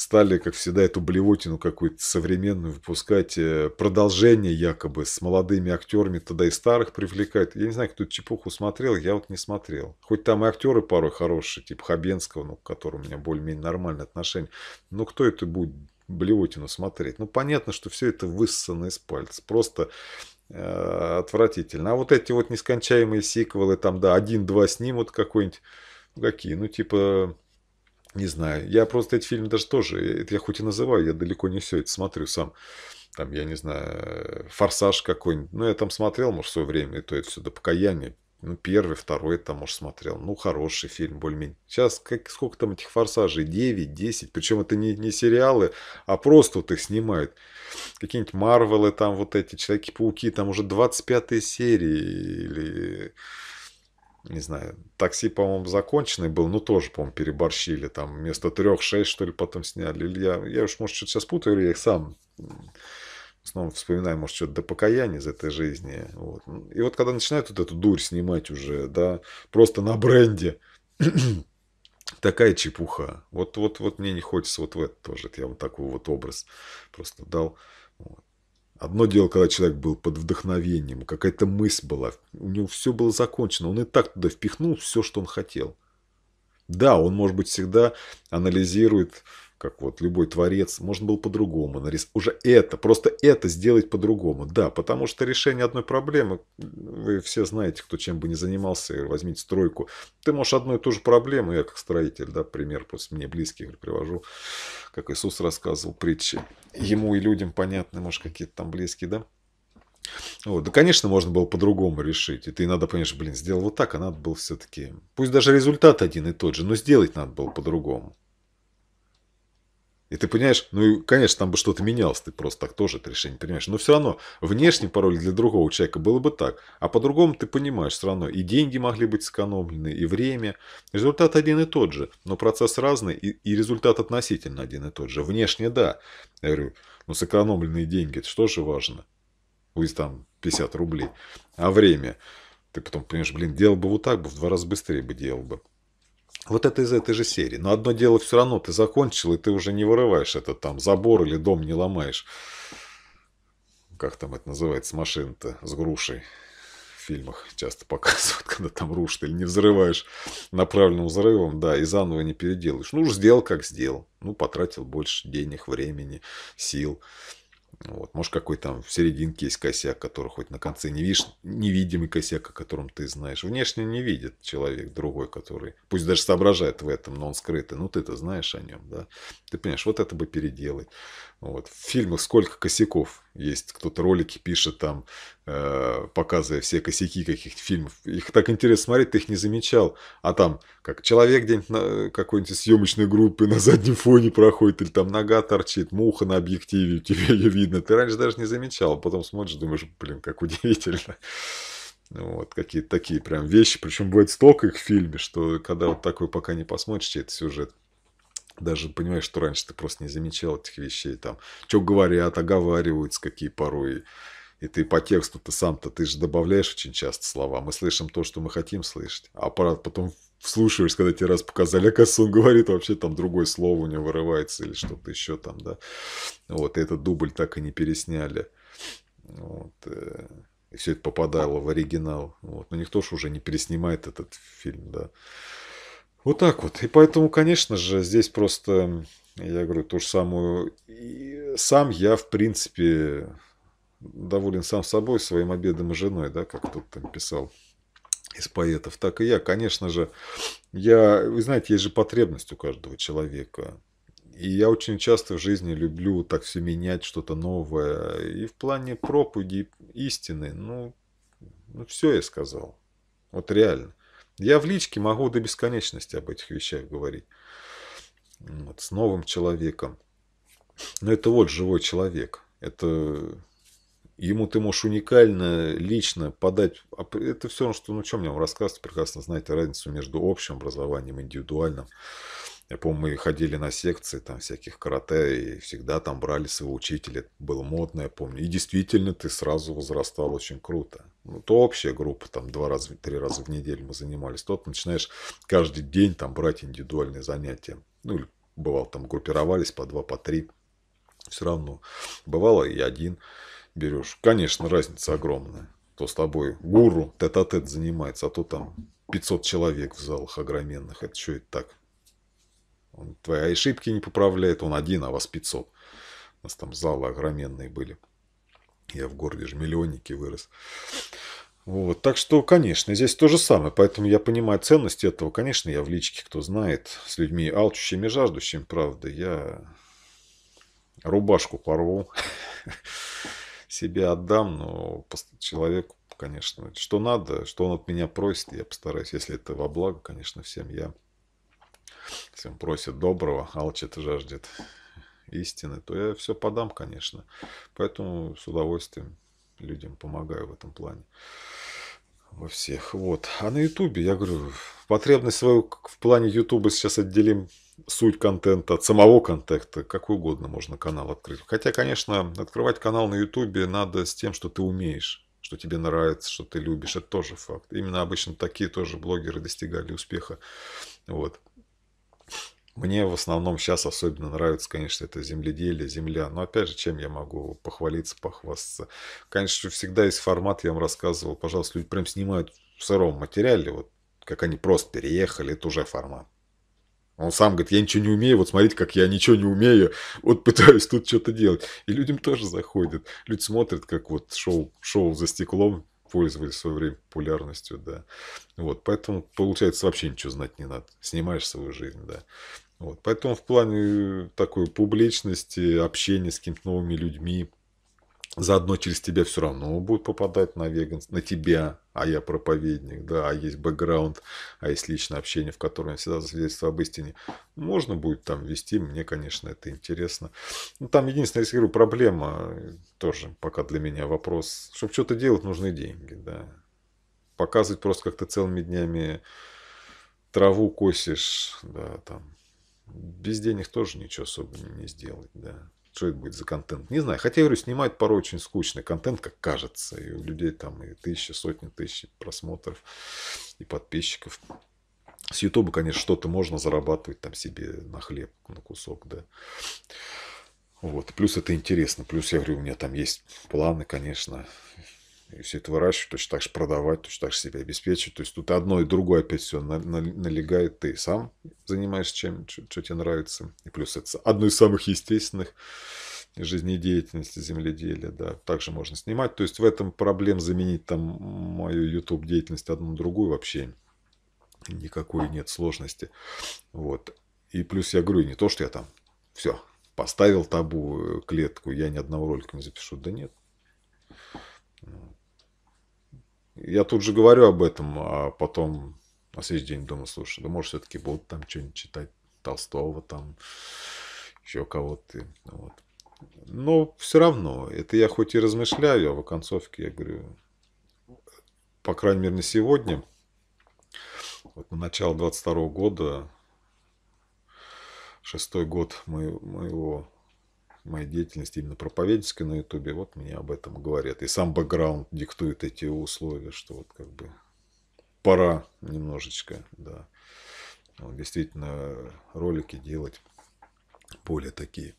стали, как всегда, эту блевотину какую-то современную выпускать, э, продолжение якобы с молодыми актерами, тогда и старых привлекают. Я не знаю, кто чепуху смотрел, я вот не смотрел. Хоть там и актеры порой хорошие, типа Хабенского, ну, к которому у меня более-менее нормальные отношения. Но кто это будет блевотину смотреть? Ну, понятно, что все это высосано из пальца. Просто э, отвратительно. А вот эти вот нескончаемые сиквелы, там, да, один-два снимут какой-нибудь, ну, какие, ну, типа не знаю. Я просто этот фильм даже тоже, это я хоть и называю, я далеко не все это смотрю сам. Там, я не знаю, «Форсаж» какой-нибудь. Ну, я там смотрел, может, в свое время, и то это все до покаяния. Ну, первый, второй там, может, смотрел. Ну, хороший фильм, более-менее. Сейчас как, сколько там этих «Форсажей»? 9, 10. Причем это не, не сериалы, а просто вот их снимают. Какие-нибудь «Марвелы» там, вот эти «Человеки-пауки». Там уже 25 серии или не знаю, такси, по-моему, законченный был, ну, тоже, по-моему, переборщили, там, вместо трех, шесть, что ли, потом сняли, или я, я уж, может, что-то сейчас путаю, или я их сам снова вспоминаю, может, что-то до покаяния из этой жизни, вот. И вот, когда начинают вот эту дурь снимать уже, да, просто на бренде, такая чепуха, вот, вот, вот мне не хочется вот в это тоже, это я вот такой вот образ просто дал. Одно дело, когда человек был под вдохновением, какая-то мысль была, у него все было закончено, он и так туда впихнул все, что он хотел. Да, он, может быть, всегда анализирует как вот любой творец, можно было по-другому нарисовать. Уже это, просто это сделать по-другому. Да, потому что решение одной проблемы, вы все знаете, кто чем бы ни занимался, возьмите стройку. Ты можешь одну и ту же проблему, я как строитель, да, пример просто мне близкий привожу, как Иисус рассказывал притчи. Ему и людям понятны, может, какие-то там близкие, да? Вот. Да, конечно, можно было по-другому решить. И ты надо понимаешь, блин, сделал вот так, а надо было все-таки... Пусть даже результат один и тот же, но сделать надо было по-другому. И ты понимаешь, ну и, конечно, там бы что-то менялось, ты просто так тоже это решение принимаешь. Но все равно внешний пароль для другого человека было бы так. А по-другому ты понимаешь, все равно и деньги могли быть сэкономлены, и время. Результат один и тот же, но процесс разный, и, и результат относительно один и тот же. Внешне, да. Я говорю, ну сэкономленные деньги, это что же важно? Пусть там 50 рублей. А время? Ты потом понимаешь, блин, делал бы вот так бы, в два раза быстрее бы делал бы. Вот это из этой же серии. Но одно дело все равно ты закончил, и ты уже не вырываешь этот там, забор или дом не ломаешь. Как там это называется, машина-то с грушей. В фильмах часто показывают, когда там рушит или не взрываешь направленным взрывом, да, и заново не переделаешь. Ну, уж сделал, как сделал. Ну, потратил больше денег, времени, сил. Вот. Может, какой там в серединке есть косяк, который хоть на конце не видишь, невидимый косяк, о котором ты знаешь. Внешне не видит человек другой, который, пусть даже соображает в этом, но он скрытый, ну ты это знаешь о нем, да. Ты понимаешь, вот это бы переделать. Вот. В фильмах сколько косяков есть. Кто-то ролики пишет там, э, показывая все косяки каких-то фильмов. Их так интересно смотреть, ты их не замечал. А там, как человек где-нибудь на какой-нибудь съемочной группе на заднем фоне проходит, или там нога торчит, муха на объективе, у тебя ее видно. Ты раньше даже не замечал, а потом смотришь, думаешь, блин, как удивительно. Вот, какие-то такие прям вещи. Причем бывает столько их в фильме, что когда вот такой пока не посмотришь, чей сюжет, даже понимаешь, что раньше ты просто не замечал этих вещей, там, что говорят, оговариваются какие порой, и ты по тексту, ты сам-то, ты же добавляешь очень часто слова, мы слышим то, что мы хотим слышать, а аппарат потом слушаешь, когда тебе раз показали, оказывается, он говорит вообще там другое слово у него вырывается или что-то еще там, да, вот, и этот дубль так и не пересняли, вот, э, и все это попадало в оригинал, вот, но никто же уже не переснимает этот фильм, да, вот так вот. И поэтому, конечно же, здесь просто, я говорю, ту же самую. И сам я, в принципе, доволен сам собой, своим обедом и женой, да, как кто-то там писал из поэтов, так и я. Конечно же, я, вы знаете, есть же потребность у каждого человека. И я очень часто в жизни люблю так все менять, что-то новое. И в плане проповеди истины, ну, ну все я сказал. Вот реально. Я в личке могу до бесконечности об этих вещах говорить. Вот, с новым человеком. Но это вот живой человек. Это ему ты можешь уникально, лично подать. А это все равно, что, ну, что мне вам рассказывать, прекрасно знаете разницу между общим образованием и индивидуальным. Я помню, мы ходили на секции там всяких карате, и всегда там брали своего учителя. Это было модно, я помню. И действительно, ты сразу возрастал очень круто. Ну, то общая группа, там два раза, три раза в неделю мы занимались. тот начинаешь каждый день там брать индивидуальные занятия. Ну, или бывало там группировались по два, по три. Все равно. Бывало и один берешь. Конечно, разница огромная. То с тобой гуру тет-а-тет занимается, а то там 500 человек в залах огроменных. Это что это так? Он твои ошибки не поправляет, он один, а вас 500. У нас там залы огроменные были. Я в городе же миллионники вырос. Вот, так что, конечно, здесь то же самое. Поэтому я понимаю ценность этого. Конечно, я в личке, кто знает, с людьми алчущими, жаждущими, правда, я рубашку порву, себе отдам, но человеку, конечно, что надо, что он от меня просит, я постараюсь, если это во благо, конечно, всем я всем просит доброго, алчит, жаждет истины, то я все подам, конечно. Поэтому с удовольствием людям помогаю в этом плане. Во всех. Вот. А на Ютубе, я говорю, потребность свою в плане Ютуба сейчас отделим суть контента от самого контента. Какой угодно можно канал открыть. Хотя, конечно, открывать канал на Ютубе надо с тем, что ты умеешь что тебе нравится, что ты любишь, это тоже факт. Именно обычно такие тоже блогеры достигали успеха. Вот. Мне в основном сейчас особенно нравится, конечно, это земледелие, земля. Но опять же, чем я могу похвалиться, похвастаться? Конечно, всегда есть формат, я вам рассказывал. Пожалуйста, люди прям снимают в сыром материале, вот как они просто переехали, это уже формат. Он сам говорит, я ничего не умею, вот смотрите, как я ничего не умею, вот пытаюсь тут что-то делать. И людям тоже заходит. Люди смотрят, как вот шоу, шоу за стеклом, пользовались в свое время популярностью, да. Вот, поэтому, получается, вообще ничего знать не надо. Снимаешь свою жизнь, да. Вот, поэтому в плане э, такой публичности, общения с какими-то новыми людьми, Заодно через тебя все равно будет попадать на веган на тебя, а я проповедник, да, а есть бэкграунд, а есть личное общение, в котором я всегда свидетельствую об истине. Можно будет там вести, мне, конечно, это интересно. Ну, там единственная, если говорю, проблема, э, тоже пока для меня вопрос, чтобы что-то делать, нужны деньги, да. Показывать просто как-то целыми днями траву косишь, да, там, без денег тоже ничего особо не сделать, да что это будет за контент, не знаю. Хотя, я говорю, снимать порой очень скучный контент, как кажется. И у людей там и тысячи, сотни тысяч просмотров и подписчиков. С Ютуба, конечно, что-то можно зарабатывать там себе на хлеб, на кусок, да. Вот. Плюс это интересно. Плюс, я говорю, у меня там есть планы, конечно, и все это выращивать, точно так же продавать, точно так же себя обеспечивать. То есть тут одно и другое опять все налегает. Ты сам занимаешься чем, что, тебе нравится. И плюс это одно из самых естественных жизнедеятельности земледелия, да, также можно снимать. То есть в этом проблем заменить там мою YouTube деятельность одну на другую вообще никакой нет сложности. Вот. И плюс я говорю, не то, что я там все, поставил табу э, клетку, я ни одного ролика не запишу. Да нет. Ну, я тут же говорю об этом, а потом на следующий день дома слушаю, да может все-таки будут там что-нибудь читать Толстого, там еще кого-то. Вот. Но все равно, это я хоть и размышляю, а в оконцовке я говорю, по крайней мере на сегодня, вот на начало 22 года, шестой год моего моей деятельности, именно проповедческой на Ютубе, вот мне об этом говорят. И сам бэкграунд диктует эти условия, что вот как бы пора немножечко, да, вот действительно ролики делать более такие,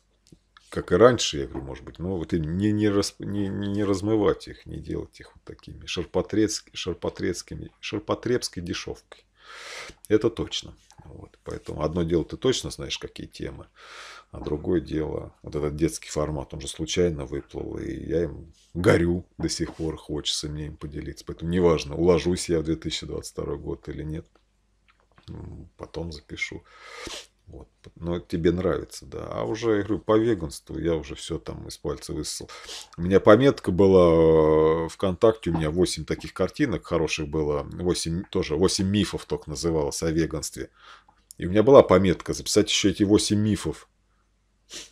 как и раньше, я говорю, может быть, но вот не, не, раз, не, не размывать их, не делать их вот такими ширпотребскими, ширпотребскими, ширпотребской дешевкой. Это точно. Вот. Поэтому одно дело ты точно знаешь, какие темы. А другое дело, вот этот детский формат, он же случайно выплыл, и я им горю до сих пор, хочется мне им поделиться. Поэтому неважно, уложусь я в 2022 год или нет, потом запишу. Вот. Но тебе нравится, да. А уже, я говорю, по веганству я уже все там из пальца высосал. У меня пометка была э, ВКонтакте, у меня 8 таких картинок хороших было, 8, тоже 8 мифов только называлось о веганстве. И у меня была пометка записать еще эти 8 мифов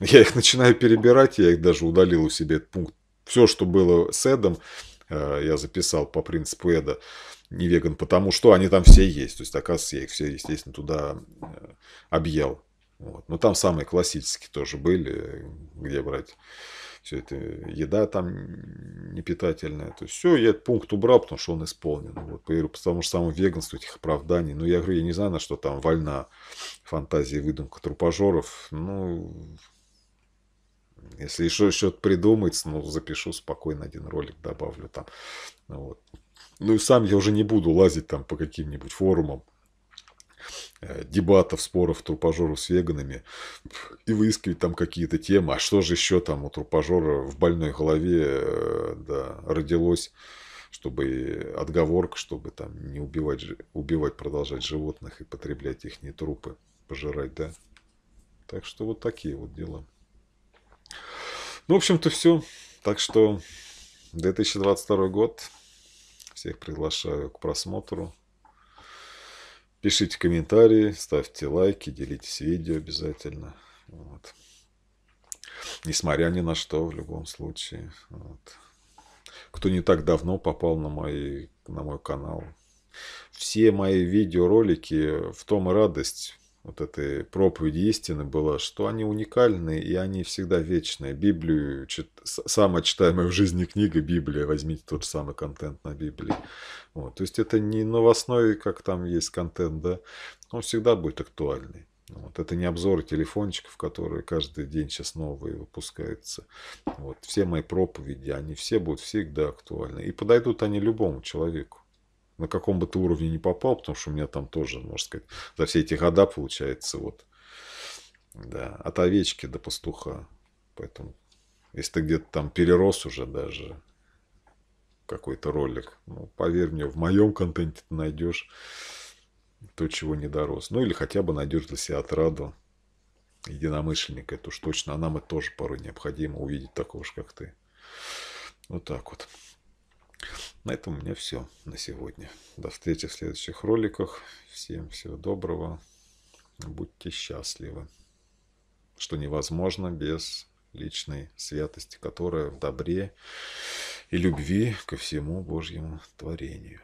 я их начинаю перебирать, я их даже удалил у себя этот пункт. Все, что было с Эдом, э, я записал по принципу Эда не веган, потому что они там все есть. То есть, оказывается, я их все, естественно, туда э, объел. Вот. Но там самые классические тоже были, где брать все это еда там не питательная То есть все, я этот пункт убрал, потому что он исполнен. Ну вот, потому что само веганство этих оправданий. Ну, я говорю, я не знаю, на что там вольна фантазии выдумка трупожоров. Ну, если еще что-то придумается, ну, запишу спокойно один ролик, добавлю там. Ну вот. Ну, и сам я уже не буду лазить там по каким-нибудь форумам. Э, дебатов, споров трупажоров с веганами и выискивать там какие-то темы. А что же еще там у трупожора в больной голове э, да, родилось, чтобы отговорка, чтобы там не убивать, убивать, продолжать животных и потреблять их не трупы, пожирать, да. Так что вот такие вот дела. Ну, в общем-то, все. Так что 2022 год. Всех приглашаю к просмотру. Пишите комментарии, ставьте лайки, делитесь видео обязательно. Вот. Несмотря ни на что, в любом случае. Вот. Кто не так давно попал на, мои, на мой канал, все мои видеоролики в том и радость, вот этой проповеди истины было, что они уникальны и они всегда вечные. Библию, чит... самая читаемая в жизни книга Библия, возьмите тот же самый контент на Библии. Вот. То есть это не новостной, как там есть контент, да, он всегда будет актуальный. Вот. Это не обзоры телефончиков, которые каждый день сейчас новые выпускаются. Вот. Все мои проповеди, они все будут всегда актуальны. И подойдут они любому человеку на каком бы ты уровне не попал, потому что у меня там тоже, можно сказать, за все эти года получается вот, да, от овечки до пастуха. Поэтому, если ты где-то там перерос уже даже какой-то ролик, ну, поверь мне, в моем контенте ты найдешь то, чего не дорос. Ну, или хотя бы найдешь для себя отраду единомышленника, это уж точно, а нам это тоже порой необходимо увидеть такого же, как ты. Вот так вот. На этом у меня все на сегодня. До встречи в следующих роликах. Всем всего доброго. Будьте счастливы. Что невозможно без личной святости, которая в добре и любви ко всему Божьему творению.